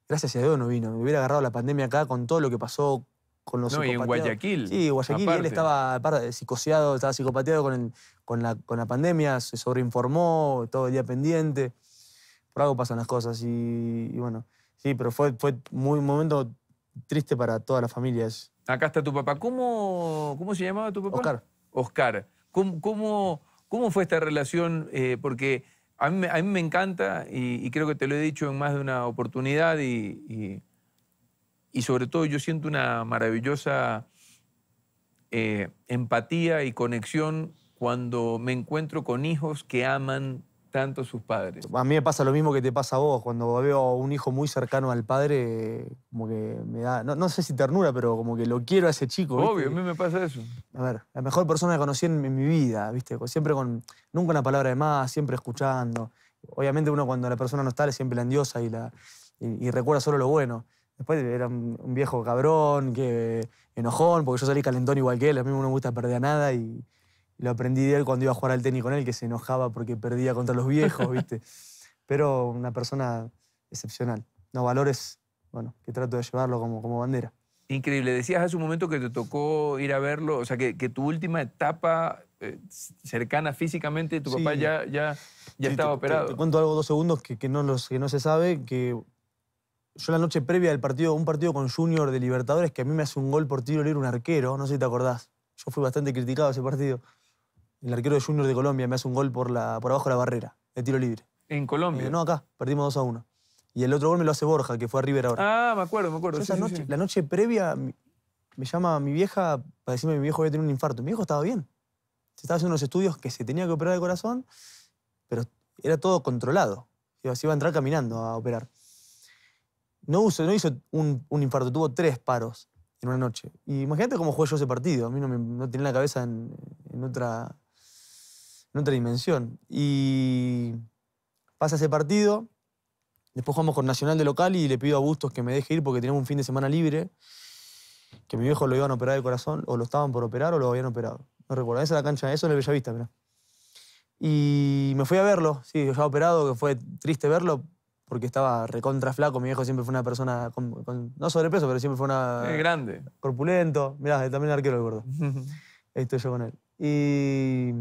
Gracias a Dios no vino. Me hubiera agarrado la pandemia acá con todo lo que pasó con los no, y en Guayaquil. Sí, Guayaquil. Él estaba psicoseado, estaba psicopateado con, con, la, pandemia, se sobreinformó, todo el día pendiente. Por algo pasan las cosas. Y, bueno, sí, pero fue, fue muy, un momento triste para todas las familias. Acá está tu papá. ¿Cómo, cómo se llamaba tu papá? Oscar. Oscar. ¿Cómo, cómo, fue esta relación? Eh, porque a mí, me encanta y, creo que te lo he dicho en más de una oportunidad y, sobre todo yo siento una maravillosa eh, empatía y conexión cuando me encuentro con hijos que aman tanto sus padres. A mí me pasa lo mismo que te pasa a vos. Cuando veo un hijo muy cercano al padre, como que me da, no, no sé si ternura, pero como que lo quiero a ese chico. Obvio, a mí me pasa eso. A ver, la mejor persona que conocí en, mi vida, ¿viste? Siempre con, nunca una palabra de más, siempre escuchando. Obviamente uno cuando la persona no está, le siempre la endiosa y, la, y, recuerda solo lo bueno. Después era un, viejo cabrón, que enojón, porque yo salí calentón igual que él. A mí no me gusta perder a nada y lo aprendí de él cuando iba a jugar al tenis con él, que se enojaba porque perdía contra los viejos, ¿viste? Pero una persona excepcional. No, valores, bueno, que trato de llevarlo como, como bandera. Increíble. Decías hace un momento que te tocó ir a verlo, o sea, que, tu última etapa eh, cercana físicamente, tu papá ya, ya, ya estaba operado. Te, cuento algo, dos segundos, que, no los, que no se sabe, que yo la noche previa del partido, un partido con Junior de Libertadores, que a mí me hace un gol por tiro libre un arquero, no sé si te acordás. Yo fui bastante criticado ese partido el arquero de Junior de Colombia me hace un gol por, la, por abajo de la barrera, de tiro libre. ¿En Colombia? Eh, no, acá, perdimos 2 a 1. Y el otro gol me lo hace Borja, que fue a River ahora. Ah, me acuerdo, me acuerdo. esa noche, La noche previa me llama mi vieja para decirme que mi viejo había tenido un infarto. Mi viejo estaba bien. Se estaba haciendo unos estudios que se tenía que operar de corazón, pero era todo controlado. Se iba a entrar caminando a operar. No, no hizo un, infarto, tuvo tres paros en una noche. Y imagínate cómo jugué yo ese partido. A mí no, me, tenía la cabeza en, en otra otra dimensión. Y pasa ese partido, después jugamos con Nacional de local y le pido a Bustos que me deje ir porque tenemos un fin de semana libre, que mi viejo lo iban a operar el corazón, o lo estaban por operar o lo habían operado. No recuerdo, esa es la cancha, eso en el Bellavista, mirá. Y me fui a verlo, sí, ya operado, que fue triste verlo, porque estaba recontra flaco. Mi viejo siempre fue una persona con, no sobrepeso, pero siempre fue una. grande. Corpulento. Mirá, también arquero el gordo. Ahí estoy yo con él. Y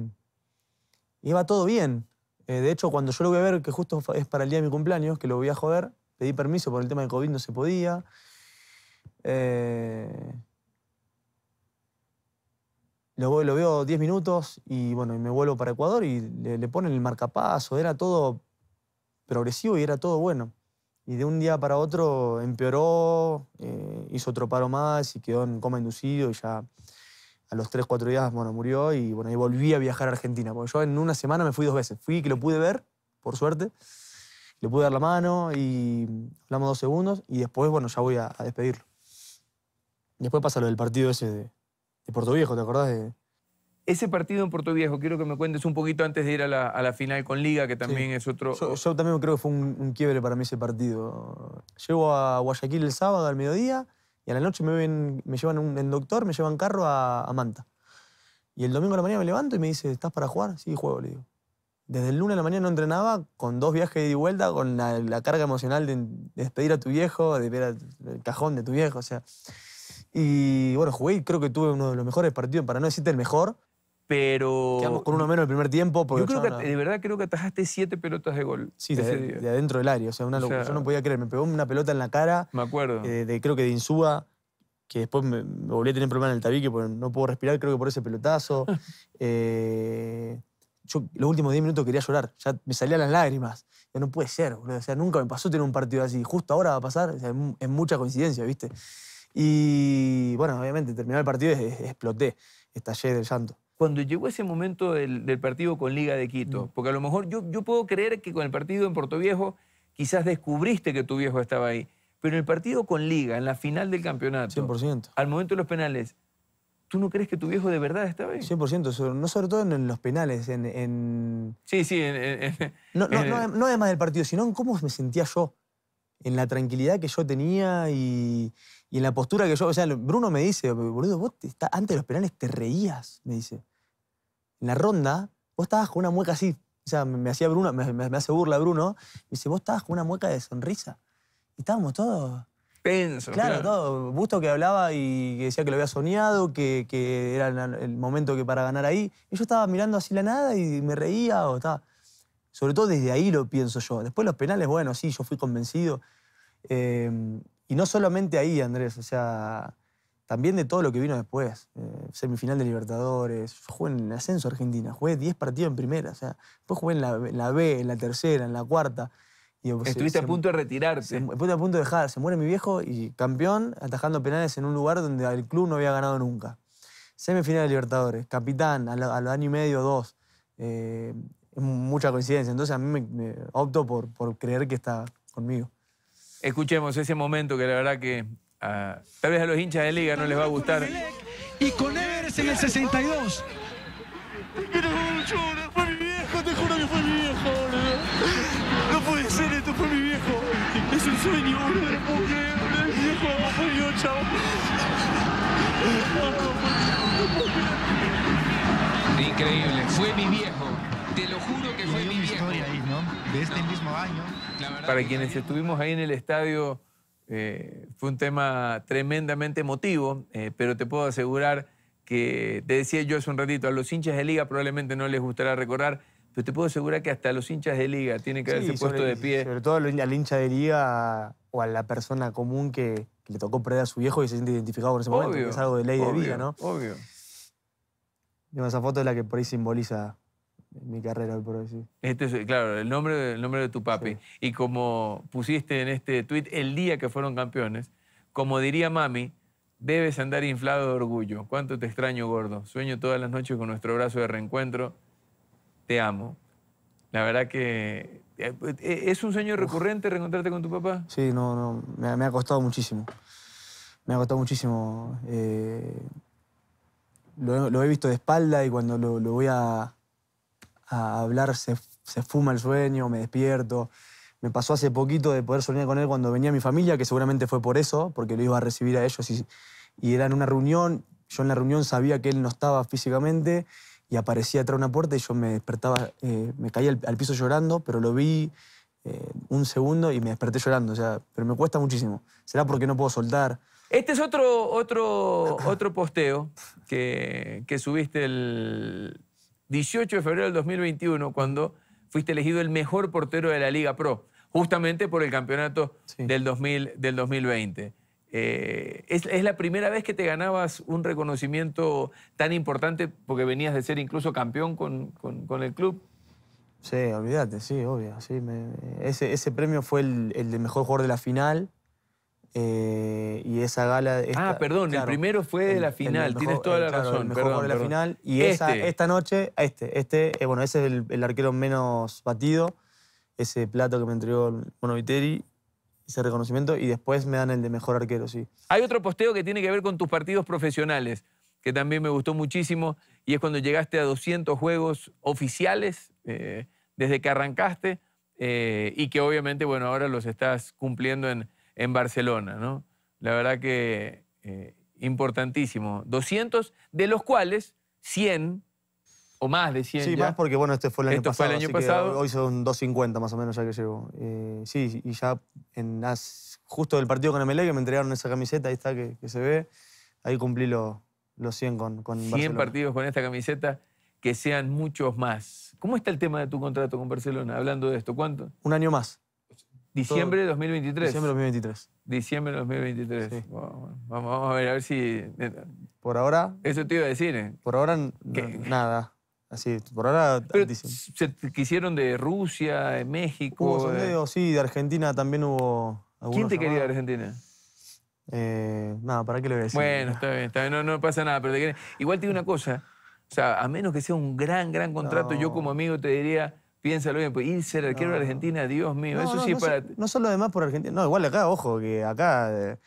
Iba todo bien. Eh, de hecho, cuando yo lo voy a ver, que justo es para el día de mi cumpleaños, que lo voy a joder, pedí permiso por el tema de COVID, no se podía. Eh, lo, veo 10 minutos y bueno, me vuelvo para Ecuador y le, ponen el marcapaso. Era todo progresivo y era todo bueno. Y de un día para otro empeoró, eh, hizo otro paro más y quedó en coma inducido y ya a los 3, 4 días, bueno, murió y bueno, y volví a viajar a Argentina. Porque yo en una semana me fui dos veces. Fui que lo pude ver, por suerte. Le pude dar la mano y hablamos dos segundos y después, bueno, ya voy a, despedirlo. Después pasa lo del partido ese de, Puerto Viejo, ¿te acordás? De... Ese partido en Puerto Viejo, quiero que me cuentes un poquito antes de ir a la, final con Liga, que también es otro... Yo, también creo que fue un, un quiebre para mí ese partido. Llego a Guayaquil el sábado al mediodía, y a la noche me, me llevan un, el doctor, me llevan carro a, Manta. Y el domingo a la mañana me levanto y me dice, ¿estás para jugar? Sí, juego, le digo. Desde el lunes a la mañana no entrenaba, con dos viajes de ida y vuelta, con la, carga emocional de, despedir a tu viejo, de ver el cajón de tu viejo, o sea. Y bueno, jugué y creo que tuve uno de los mejores partidos, para no decirte el mejor, pero... Quedamos con uno menos el primer tiempo. yo creo que, de verdad creo que atajaste siete pelotas de gol. Sí, de, adentro del área. O sea, una yo no podía creer. Me pegó una pelota en la cara. Me acuerdo. Eh, de, creo que de Insúa, que después me, volví a tener problemas en el tabique porque no puedo respirar, creo que por ese pelotazo. Eh, yo los últimos 10 minutos quería llorar. Ya me salían las lágrimas. Ya no puede ser, O sea, nunca me pasó tener un partido así. Justo ahora va a pasar. O es mucha coincidencia, ¿viste? Y bueno, obviamente, terminar el partido y exploté. Estallé del llanto cuando llegó ese momento del, partido con Liga de Quito? Mm. Porque a lo mejor yo, puedo creer que con el partido en Puerto Viejo quizás descubriste que tu viejo estaba ahí. Pero en el partido con Liga, en la final del campeonato, 100%. al momento de los penales, ¿tú no crees que tu viejo de verdad estaba ahí? 100%, no sobre todo en los penales, en... Sí, sí, en, no, no, no, no además del partido, sino en cómo me sentía yo en la tranquilidad que yo tenía y, en la postura que yo. O sea, Bruno me dice, boludo, vos antes de los penales te reías, me dice. En la ronda, vos estabas con una mueca así. O sea, me, hacía Bruno, me, hace burla Bruno. Me dice, vos estabas con una mueca de sonrisa. Y estábamos todos. Penso, claro, todo. Busto que hablaba y que decía que lo había soñado, que, era el momento que para ganar ahí. Y yo estaba mirando así la nada y me reía o estaba. Sobre todo desde ahí lo pienso yo. Después los penales, bueno, sí, yo fui convencido. Eh, y no solamente ahí, Andrés, o sea, también de todo lo que vino después. Eh, semifinal de Libertadores, jugué en el ascenso Argentina, jugué 10 partidos en primera, o sea, después jugué en la, B, en la tercera, en la cuarta. Y, pues, Estuviste a punto de retirarte. estuve a punto de dejar, se muere mi viejo y campeón atajando penales en un lugar donde el club no había ganado nunca. Semifinal de Libertadores, capitán, al, año y medio, dos. Eh, es mucha coincidencia. Entonces a mí me, opto por, por, creer que está conmigo. Escuchemos ese momento que la verdad que ah, tal vez a los hinchas de liga no les va a gustar. Y con Evers en el 62. Te fue mi viejo, te juro que fue mi viejo, boludo. No puede ser, esto fue mi viejo. Es un sueño, boludo, no Mi viejo fue yo, chao. Increíble, fue mi viejo. Te lo juro que fue mi historia ahí, ¿no? De este mismo año. Para quienes estuvimos ahí en el estadio, eh, fue un tema tremendamente emotivo, eh, pero te puedo asegurar que, te decía yo hace un ratito, a los hinchas de liga probablemente no les gustará recordar, pero te puedo asegurar que hasta los hinchas de liga tienen que haberse puesto de pie. Sobre todo al hincha de liga o a la persona común que, le tocó perder a su viejo y se siente identificado por ese momento, es algo de ley de vida, ¿no? Obvio. esa foto es la que por ahí simboliza mi carrera, por decir. Este es, claro, el nombre, nombre de tu papi. Y como pusiste en este tuit, el día que fueron campeones, como diría mami, debes andar inflado de orgullo. Cuánto te extraño, gordo. Sueño todas las noches con nuestro brazo de reencuentro. Te amo. La verdad que... Eh, ¿Es un sueño recurrente reencontrarte con tu papá? Sí, no, no. Me, ha costado muchísimo. Me ha costado muchísimo. Eh, lo, he visto de espalda y cuando lo voy a a hablar se, fuma el sueño, me despierto. Me pasó hace poquito de poder soñar con él cuando venía mi familia, que seguramente fue por eso, porque lo iba a recibir a ellos y, era en una reunión. Yo en la reunión sabía que él no estaba físicamente y aparecía atrás de una puerta y yo me despertaba, eh, me caía al, piso llorando, pero lo vi eh, un segundo y me desperté llorando. O sea, pero me cuesta muchísimo. ¿Será porque no puedo soltar? Este es otro, otro, otro posteo que, que subiste el, 18 de febrero del 2021, cuando fuiste elegido el mejor portero de la Liga Pro, justamente por el campeonato del, del 2020. Eh, es, la primera vez que te ganabas un reconocimiento tan importante porque venías de ser incluso campeón con, el club. Sí, olvídate, sí, obvio. ese, premio fue el, el de mejor jugador de la final eh, y esa gala. ah, perdón, el primero fue de la final, tienes toda la razón. El mejor de la final. Y este. esta noche, este, este, eh, bueno, ese es el, arquero menos batido, ese plato que me entregó Monoviteri, ese reconocimiento, y después me dan el de mejor arquero, sí. Hay otro posteo que tiene que ver con tus partidos profesionales, que también me gustó muchísimo, y es cuando llegaste a 200 juegos oficiales eh, desde que arrancaste, y que obviamente, bueno, ahora los estás cumpliendo en en Barcelona, ¿no? La verdad que eh, importantísimo. 200, de los cuales 100 o más de 100. Sí, más porque, bueno, este fue el año pasado. Hoy son 250 más o menos ya que llegó. Eh, sí, y ya justo del partido con MLE que me entregaron esa camiseta, ahí está, que, se ve. Ahí cumplí los 100 con, con 100 partidos con esta camiseta, que sean muchos más. ¿Cómo está el tema de tu contrato con Barcelona? Hablando de esto, ¿cuánto? Un año más. Diciembre de 2023. Diciembre de 2023. Diciembre de 2023. Vamos, a ver, a ver si... Eh, por ahora... Eso te iba a decir. Eh. Por ahora nada. Así, por ahora... se quisieron de Rusia, de México... Hubo sí, de Argentina también hubo... ¿Quién te quería de Argentina? Eh, nada, ¿para qué le voy a decir? Bueno, está bien, no, pasa nada, pero Igual te digo una cosa, o sea, a menos que sea un gran, gran contrato, yo como amigo te diría Piénsalo bien, pues irse al arquero de Argentina, Dios mío, eso sí no solo además por Argentina, no, igual acá, ojo, que acá... Eh,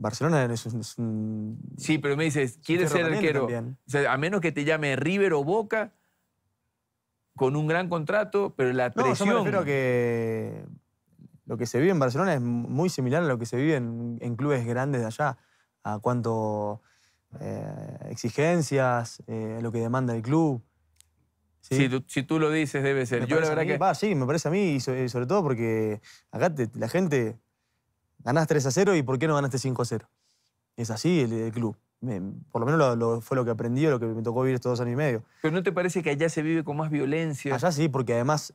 Barcelona es un, Sí, pero me dices, ¿quieres ser arquero? a menos que te llame River o Boca, con un gran contrato, pero la presión... yo creo que lo que se vive en Barcelona es muy similar a lo que se vive en, clubes grandes de allá, a cuánto eh, exigencias, eh, lo que demanda el club. Si, tú, si, tú, lo dices, debe ser. Yo la verdad que... sí, me parece a mí, sobre todo porque acá la gente ganás 3 a 0 y ¿por qué no ganaste 5 a 0? Es así el, club. por lo menos fue lo que aprendí, lo que me tocó vivir estos dos años y medio. Pero ¿no te parece que allá se vive con más violencia? Allá sí, porque además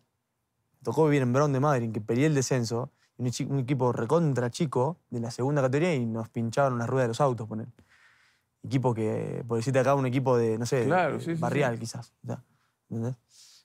me tocó vivir en Brown de Madrid, que peleé el descenso, un, un, equipo recontra chico de la segunda categoría y nos pinchaban las ruedas de los autos, poner. Equipo que, por decirte acá, un equipo de, no sé, barrial quizás. ya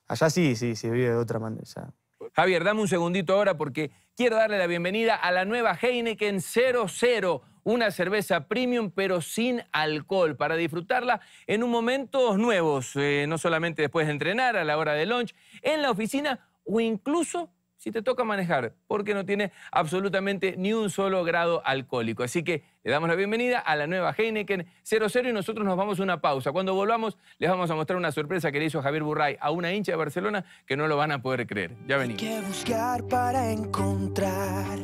Allá sí, sí, se vive de otra manera. Javier, dame un segundito ahora porque quiero darle la bienvenida a la nueva Heineken 00, una cerveza premium pero sin alcohol, para disfrutarla en un momentos nuevos, eh, no solamente después de entrenar, a la hora de lunch, en la oficina o incluso si te toca manejar, porque no tiene absolutamente ni un solo grado alcohólico. Así que le damos la bienvenida a la nueva Heineken 00 y nosotros nos vamos a una pausa. Cuando volvamos les vamos a mostrar una sorpresa que le hizo Javier Burray a una hincha de Barcelona que no lo van a poder creer. Ya venimos. Hay que buscar para encontrar,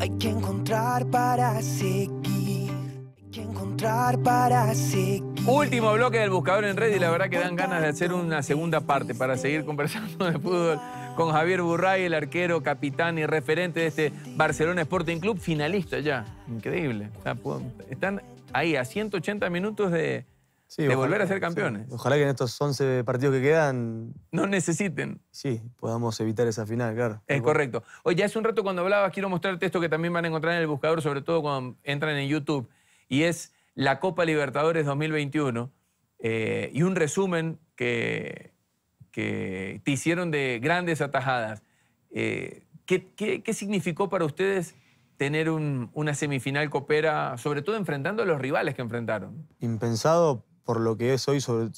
hay que encontrar para seguir, hay que encontrar para seguir. Último bloque del Buscador en Red y la verdad que dan ganas de hacer una segunda parte para seguir conversando de fútbol con Javier Burray, el arquero, capitán y referente de este Barcelona Sporting Club, finalista ya. Increíble. Están ahí a 180 minutos de, volver a ser campeones. Ojalá que en estos 11 partidos que quedan... No necesiten. Sí, podamos evitar esa final, claro. Es correcto. Oye, hace un rato cuando hablabas, quiero mostrarte esto que también van a encontrar en el buscador, sobre todo cuando entran en YouTube, y es la Copa Libertadores 2021 eh, y un resumen que que te hicieron de grandes atajadas. Eh, ¿qué, significó para ustedes tener una semifinal copera, sobre todo enfrentando a los rivales que enfrentaron? Impensado por lo que es hoy, sobre,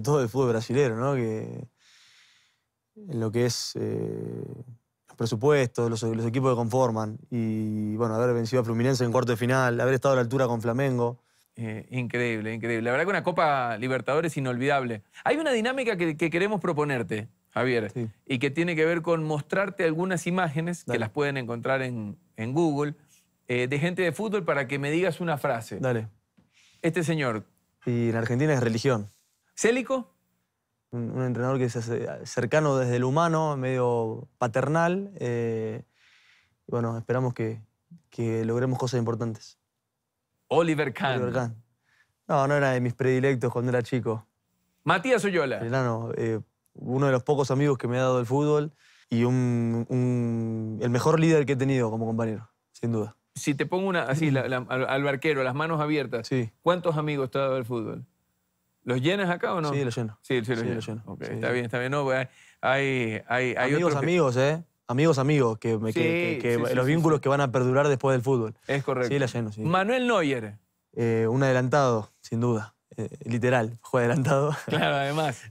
todo del fútbol brasileño, ¿no? Que lo que es eh, los presupuestos, los, los, equipos que conforman. Y bueno, haber vencido a Fluminense en cuarto de final, haber estado a la altura con Flamengo, eh, increíble, increíble. La verdad que una Copa Libertadores inolvidable. Hay una dinámica que, queremos proponerte, Javier, y que tiene que ver con mostrarte algunas imágenes que las pueden encontrar en, Google eh, de gente de fútbol para que me digas una frase. Dale. Este señor. Y en Argentina es religión. ¿Célico? Un, entrenador que es cercano desde el humano, medio paternal. Eh, bueno, esperamos que logremos cosas importantes. Oliver Kahn. No, no era de mis predilectos cuando era chico. Matías Oyola. Eh, uno de los pocos amigos que me ha dado el fútbol y un, el mejor líder que he tenido como compañero, sin duda. Si te pongo una, así la, al, barquero, las manos abiertas, sí. ¿cuántos amigos te ha dado el fútbol? ¿Los llenas acá o no? Sí, los lleno. Sí, sí, los lleno. Está bien, está bien. No, hay, hay, hay, amigos, amigos, ¿eh? amigos, amigos, que, los vínculos que van a perdurar después del fútbol. Es correcto. Sí, la lleno, sí. Manuel Neuer. Eh, un adelantado, sin duda. Eh, literal, fue adelantado. Claro, además.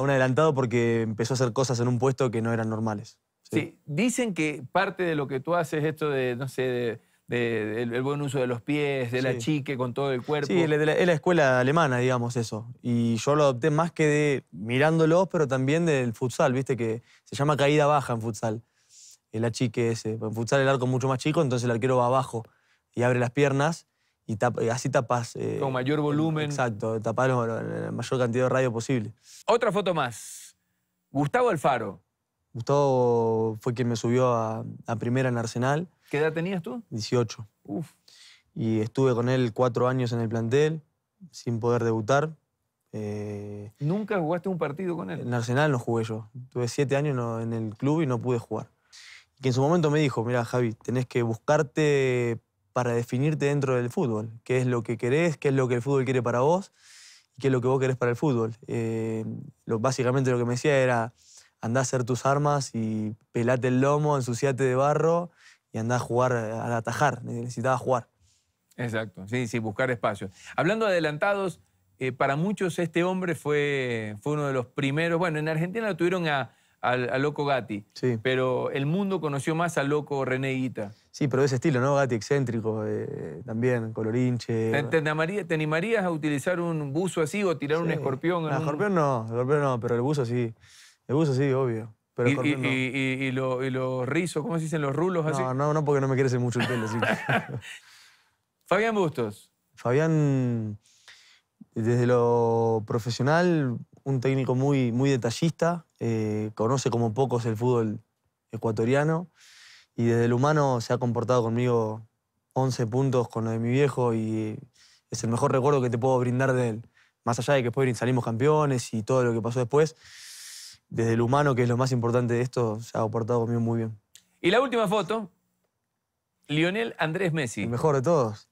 un adelantado porque empezó a hacer cosas en un puesto que no eran normales. Sí. dicen que parte de lo que tú haces, esto de, no sé, de, el buen uso de los pies, de la chique con todo el cuerpo. Sí, es la, escuela alemana, digamos, eso. Y yo lo adopté más que de mirándolos, pero también del futsal, ¿viste? Que se llama caída baja en futsal el achique ese. Pues, en futsal el arco es mucho más chico, entonces el arquero va abajo y abre las piernas y, eh, así tapas. Eh, con mayor volumen. Exacto, tapar la mayor cantidad de radio posible. Otra foto más. Gustavo Alfaro. Gustavo fue quien me subió a, primera en Arsenal. ¿Qué edad tenías tú? 18. Uf. Y estuve con él cuatro años en el plantel, sin poder debutar. Eh, ¿Nunca jugaste un partido con él? En Arsenal no jugué yo. Tuve siete años en el club y no pude jugar que en su momento me dijo, mira Javi, tenés que buscarte para definirte dentro del fútbol, qué es lo que querés, qué es lo que el fútbol quiere para vos y qué es lo que vos querés para el fútbol. Eh, lo, básicamente lo que me decía era, anda a hacer tus armas y pelate el lomo, ensuciate de barro y anda a jugar, a atajar, necesitaba jugar. Exacto, sí, sí, buscar espacio Hablando de adelantados, eh, para muchos este hombre fue, fue uno de los primeros, bueno, en Argentina lo tuvieron a al, loco Gatti. Sí. Pero el mundo conoció más al loco René Guita. Sí, pero de ese estilo, ¿no? Gatti excéntrico, eh, también, colorinche. ¿Te, te, animarías a utilizar un buzo así o tirar un escorpión? El un... escorpión no, escorpión no, pero el buzo sí. El buzo sí, obvio. Pero y, y, y, los rizos, ¿cómo se dicen? Los rulos así. No, no, no, porque no me crece mucho el pelo. Fabián Bustos. Fabián, desde lo profesional, un técnico muy, muy detallista, eh, conoce como pocos el fútbol ecuatoriano y desde el humano se ha comportado conmigo 11 puntos con lo de mi viejo y es el mejor recuerdo que te puedo brindar de él. Más allá de que después salimos campeones y todo lo que pasó después, desde el humano, que es lo más importante de esto, se ha comportado conmigo muy bien. Y la última foto, Lionel Andrés Messi. El mejor de todos,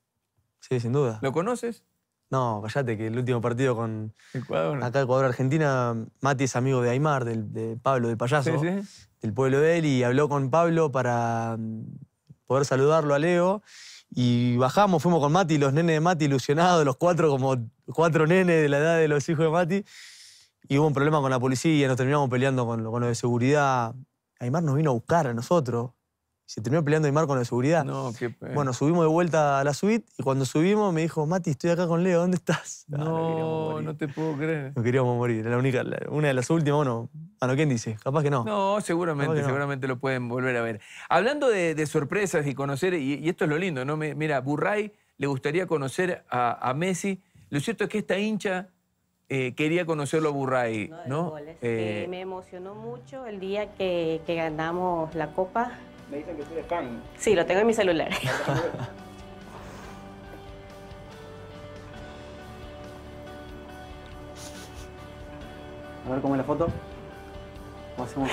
sí, sin duda. ¿Lo conoces? No, callate, que el último partido con. Ecuador. Acá Ecuador-Argentina, Mati es amigo de Aymar, de Pablo, del payaso. Del pueblo de él, y habló con Pablo para mm, poder saludarlo a Leo. Y bajamos, fuimos con Mati, los nenes de Mati ilusionados, los cuatro, como cuatro nenes de la edad de los hijos de Mati. Y hubo un problema con la policía, nos terminamos peleando con, con lo de seguridad. Aymar nos vino a buscar a nosotros se terminó peleando y con la seguridad. Bueno, subimos de vuelta a la suite y cuando subimos me dijo, Mati, estoy acá con Leo, ¿dónde estás? no, ah, no, te puedo creer. No queríamos morir. la única, una de las últimas, bueno, a ah, no quién dice, capaz que no. No, seguramente, seguramente lo pueden volver a ver. Hablando de, sorpresas y conocer, y, esto es lo lindo, ¿no? mira, Burray le gustaría conocer a, Messi. Lo cierto es que esta hincha eh, quería conocerlo a Burray, ¿no? Eh, me emocionó mucho el día que, que ganamos la Copa me dicen que soy de fan. Sí, lo tengo en mi celular. A ver cómo es la foto. hacemos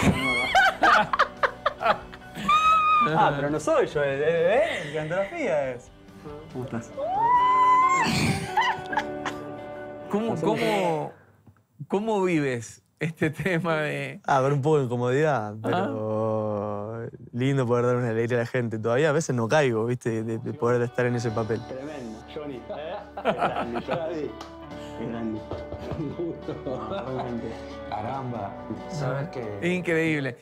Ah, pero no soy yo, es ¿eh? Cantografía es. ¿Cómo estás? ¿Cómo, cómo, cómo vives este tema de...? A ah, ver, un poco de incomodidad, pero lindo poder dar una alegría a la gente. Todavía a veces no caigo, ¿viste? De, poder estar en ese papel. Tremendo, Johnny. ¿eh? Grande, Johnny. Grande. Caramba. ¿Sabes qué? Increíble.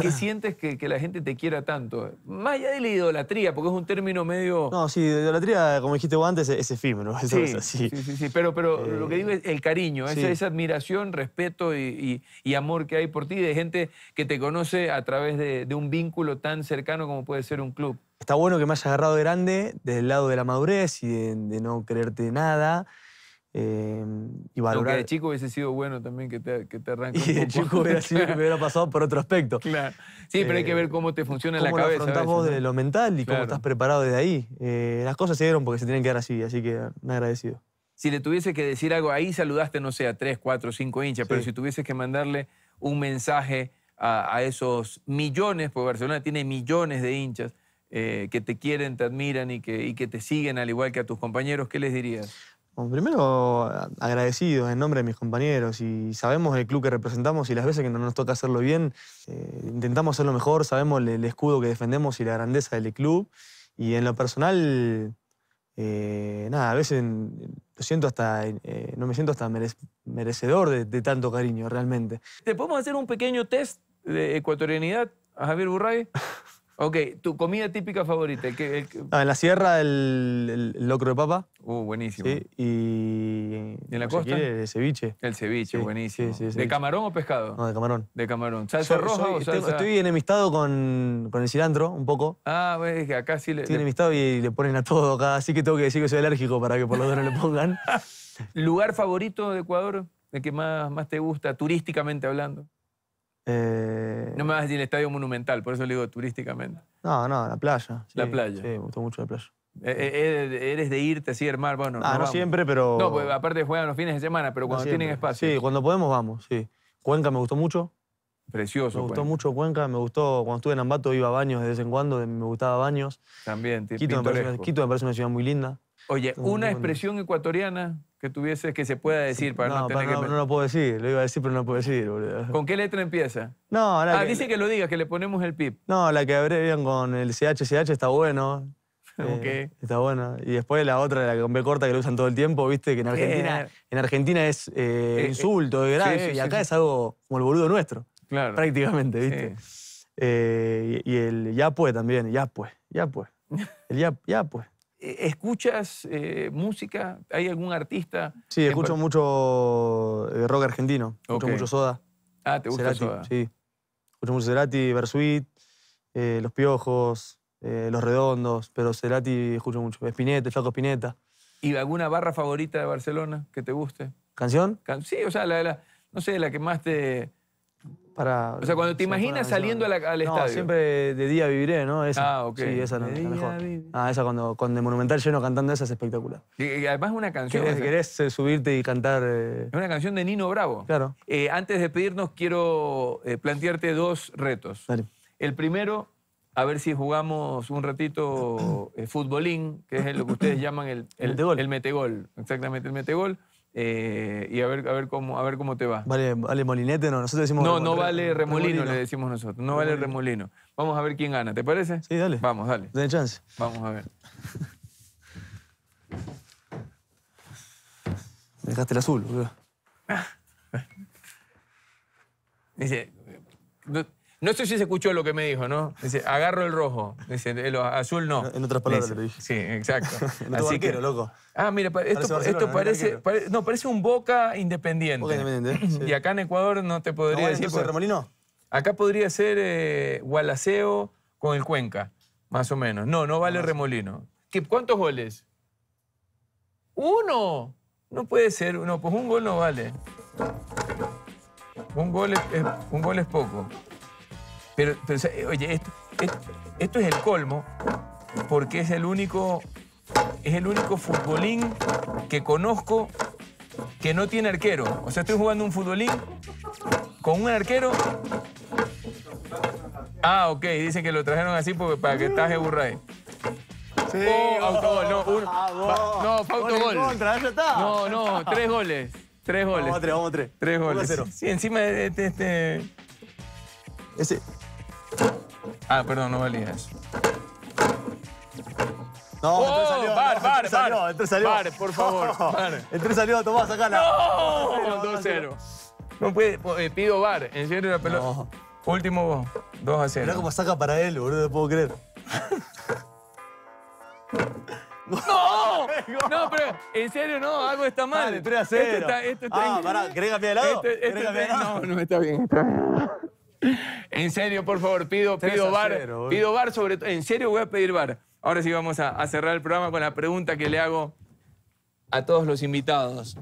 ¿Qué sientes que, la gente te quiera tanto? Más allá de la idolatría, porque es un término medio... No, sí, idolatría, como dijiste vos antes, es, efímero. Sí, es sí, sí, pero, pero eh, lo que digo es el cariño, esa, admiración, respeto y, amor que hay por ti de gente que te conoce a través de, un vínculo tan cercano como puede ser un club. Está bueno que me hayas agarrado grande desde el lado de la madurez y de, de no creerte nada. Em, y valorar. Lo de chico hubiese sido bueno también que te, que Y de chico hubiera, sido, me hubiera pasado por otro aspecto. Claro. Sí, pero hay que ver eh, cómo te funciona la cabeza. Cómo afrontas vos de lo mental y cómo estás preparado desde ahí. Eh, las cosas se dieron porque se tienen que dar así, así que me agradecido. Si le tuviese que decir algo, ahí saludaste, no sé, a tres, cuatro, cinco hinchas, pero si tuvieses que mandarle un mensaje a, esos millones, porque Barcelona tiene millones de hinchas, eh, que te quieren, te admiran y que, y que te siguen, al igual que a tus compañeros, ¿qué les dirías? primero, agradecidos en nombre de mis compañeros y sabemos el club que representamos y las veces que no nos toca hacerlo bien, eh, intentamos hacerlo mejor, sabemos el, escudo que defendemos y la grandeza del club. Y en lo personal, eh, nada, a veces mm, lo siento hasta, eh, no me siento hasta merecedor de, de tanto cariño, realmente. ¿Te podemos hacer un pequeño test de ecuatorianidad a Javier Burray? Ok, ¿tu comida típica favorita? Ah, en la sierra el, locro de papa. Uh, buenísimo. Sí, y... en la costa? el ceviche. El ceviche, buenísimo. ¿De camarón o pescado? No, de camarón. De camarón. ¿Salsa roja o Estoy, enemistado con, con, el cilantro, un poco. Ah, es que acá sí le... Estoy enemistado y le ponen a todo acá, así que tengo que decir que soy alérgico para que por lo menos no le pongan. ¿Lugar favorito de Ecuador? ¿El que más, más te gusta, turísticamente hablando? Eh, no me vas a el estadio monumental, por eso le digo turísticamente. No, no, la playa. la playa. Sí, me gustó mucho la playa. Eh, eh, eres de irte así, hermano. Bueno, ah, no siempre, pero. No, pues, aparte juegan los fines de semana, pero cuando tienen espacio. Sí, cuando podemos vamos, sí. Cuenca me gustó mucho. Precioso. Me gustó mucho Cuenca, me gustó. Cuando estuve en Ambato iba a baños de vez en cuando, me gustaba baños. También, Quito Quito me parece una ciudad muy linda. Oye, una expresión ecuatoriana que tuviese que se pueda decir para no, no tener no, no, lo puedo decir, lo iba a decir, pero no lo puedo decir, boludo. ¿Con qué letra empieza? No, ah, la dice que lo digas, que le ponemos el pip. No, la que abrevian con el CHCH está bueno. ¿Cómo qué? Eh, está bueno. Y después la otra, la que con B corta que lo usan todo el tiempo, viste, que en Argentina, en Argentina es eh, eh, insulto, es grave, y acá es algo como el boludo nuestro. Claro. Prácticamente, viste. y, el ya pues también, ya pues, ya pues. El ya, ya pues. Eh, ¿Escuchas eh, música? ¿Hay algún artista? Sí, escucho mucho eh, rock argentino. Escucho mucho Soda. Ah, ¿te gusta Soda? Sí. Escucho mucho Cerati, Bersuit, Los Piojos, Los Redondos, pero Cerati escucho mucho. Espineta, Flaco Espineta. ¿Y alguna barra favorita de Barcelona que te guste? ¿Canción? sí, o sea, la, no sé, la que más te, para... O sea, cuando te imaginas saliendo la, al, no, siempre de día viviré, ¿no? Ah, ok. Sí, esa es la, mejor. Ah, esa cuando, con de Monumental lleno cantando esa es espectacular. Y, además es una canción... ¿Querés, querés eh, subirte y cantar... Eh? Es una canción de Nino Bravo. Claro. Eh, antes de pedirnos quiero plantearte dos retos. El primero, a ver si jugamos un ratito futbolín, que es lo que ustedes llaman el, El metegol. Exactamente, el metegol. Eh, y a ver, a, ver cómo, a ver cómo te va. ¿Vale, vale molinete? No, nosotros decimos. No, no vale remolino, le decimos nosotros. No vale remolino. Vamos a ver quién gana, ¿te parece? Sí, dale. Vamos, dale. Dale chance. Vamos a ver. Me dejaste el azul, boludo. Dice. No sé si se escuchó lo que me dijo, ¿no? Dice, agarro el rojo. Dice, el azul no. En otras palabras lo dije. Sí, exacto. Así que, loco. Ah, mira, esto, parece, parece, no, parece un Boca independiente. Boca independiente, Y acá en Ecuador no te podría decir... Remolino? Acá podría ser eh, con el Cuenca, más o menos. No, no vale Remolino. ¿Qué, ¿Cuántos goles? ¡Uno! No puede ser uno, pues un gol no vale. Un gol un gol es poco. Pero, oye, esto, es el colmo, porque es el único, es el único futbolín que conozco que no tiene arquero. O sea, estoy jugando un futbolín con un arquero. Ah, ok, dicen que lo trajeron así porque para que estás ahí. Sí. Oh, autogol, no, ah, no, autogol. No, no, tres goles. Tres goles. Vamos a tres, vamos a tres. Tres goles. Sí, encima de este... este Ese, Ah, perdón, no valía eso. No, oh, entró salió. Bar, no, bar, bar. Salió, entró salió. Bar, por favor. Oh, bar. Entró salió, Tomás, acá No, 2-0. No puede, eh, pido bar, serio, la pelota. No. Último 2 a 0. Mirá cómo saca para él, boludo, no puedo creer. ¡No! No, pero en serio no, algo está mal. Vale, 3 a 0. Esto está, esto está ah, pará, ¿querés cambiar de lado? Este, este, no, no, está bien. Está bien. En serio, por favor, pido, pido bar. pido bar sobre todo. En serio voy a pedir bar. Ahora sí vamos a, cerrar el programa con la pregunta que le hago a todos los invitados.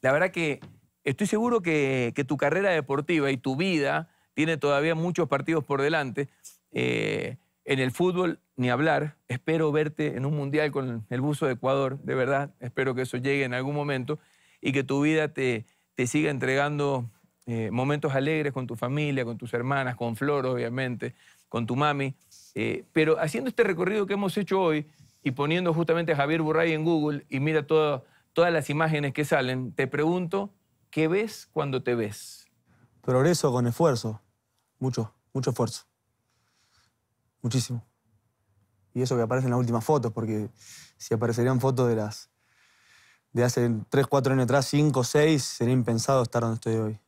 La verdad que estoy seguro que, tu carrera deportiva y tu vida tiene todavía muchos partidos por delante. Eh, en el fútbol, ni hablar. Espero verte en un mundial con el buzo de Ecuador, de verdad. Espero que eso llegue en algún momento y que tu vida te, te siga entregando eh, momentos alegres con tu familia, con tus hermanas, con Flor, obviamente, con tu mami. Eh, pero haciendo este recorrido que hemos hecho hoy y poniendo justamente a Javier Burray en Google y mira todas todas las imágenes que salen, te pregunto, ¿qué ves cuando te ves? Progreso con esfuerzo. Mucho, mucho esfuerzo. Muchísimo. Y eso que aparece en las últimas fotos, porque si aparecerían fotos de las de hace 3, 4 años atrás, 5, 6, sería impensado estar donde estoy hoy.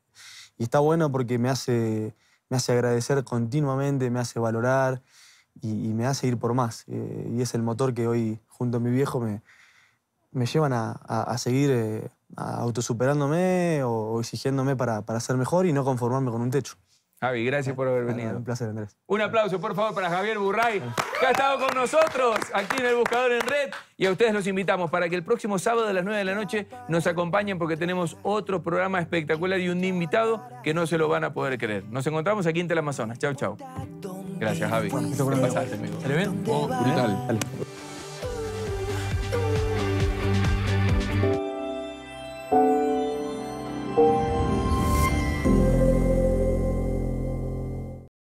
Y está bueno porque me hace, me hace agradecer continuamente, me hace valorar y, me hace ir por más. Eh, y es el motor que hoy, junto a mi viejo, me, me llevan a, seguir eh, autosuperándome o, exigiéndome para, para ser mejor y no conformarme con un techo. Javi, gracias por haber venido. Un placer, Andrés. Un aplauso, por favor, para Javier Burray, que ha estado con nosotros aquí en El Buscador en Red. Y a ustedes los invitamos para que el próximo sábado a las 9 de la noche nos acompañen porque tenemos otro programa espectacular y un invitado que no se lo van a poder creer. Nos encontramos aquí en Amazonas. Chau, chau. Gracias, Javi. Bueno, te pasaste, amigo. ¿Sale bien? Oh, brutal.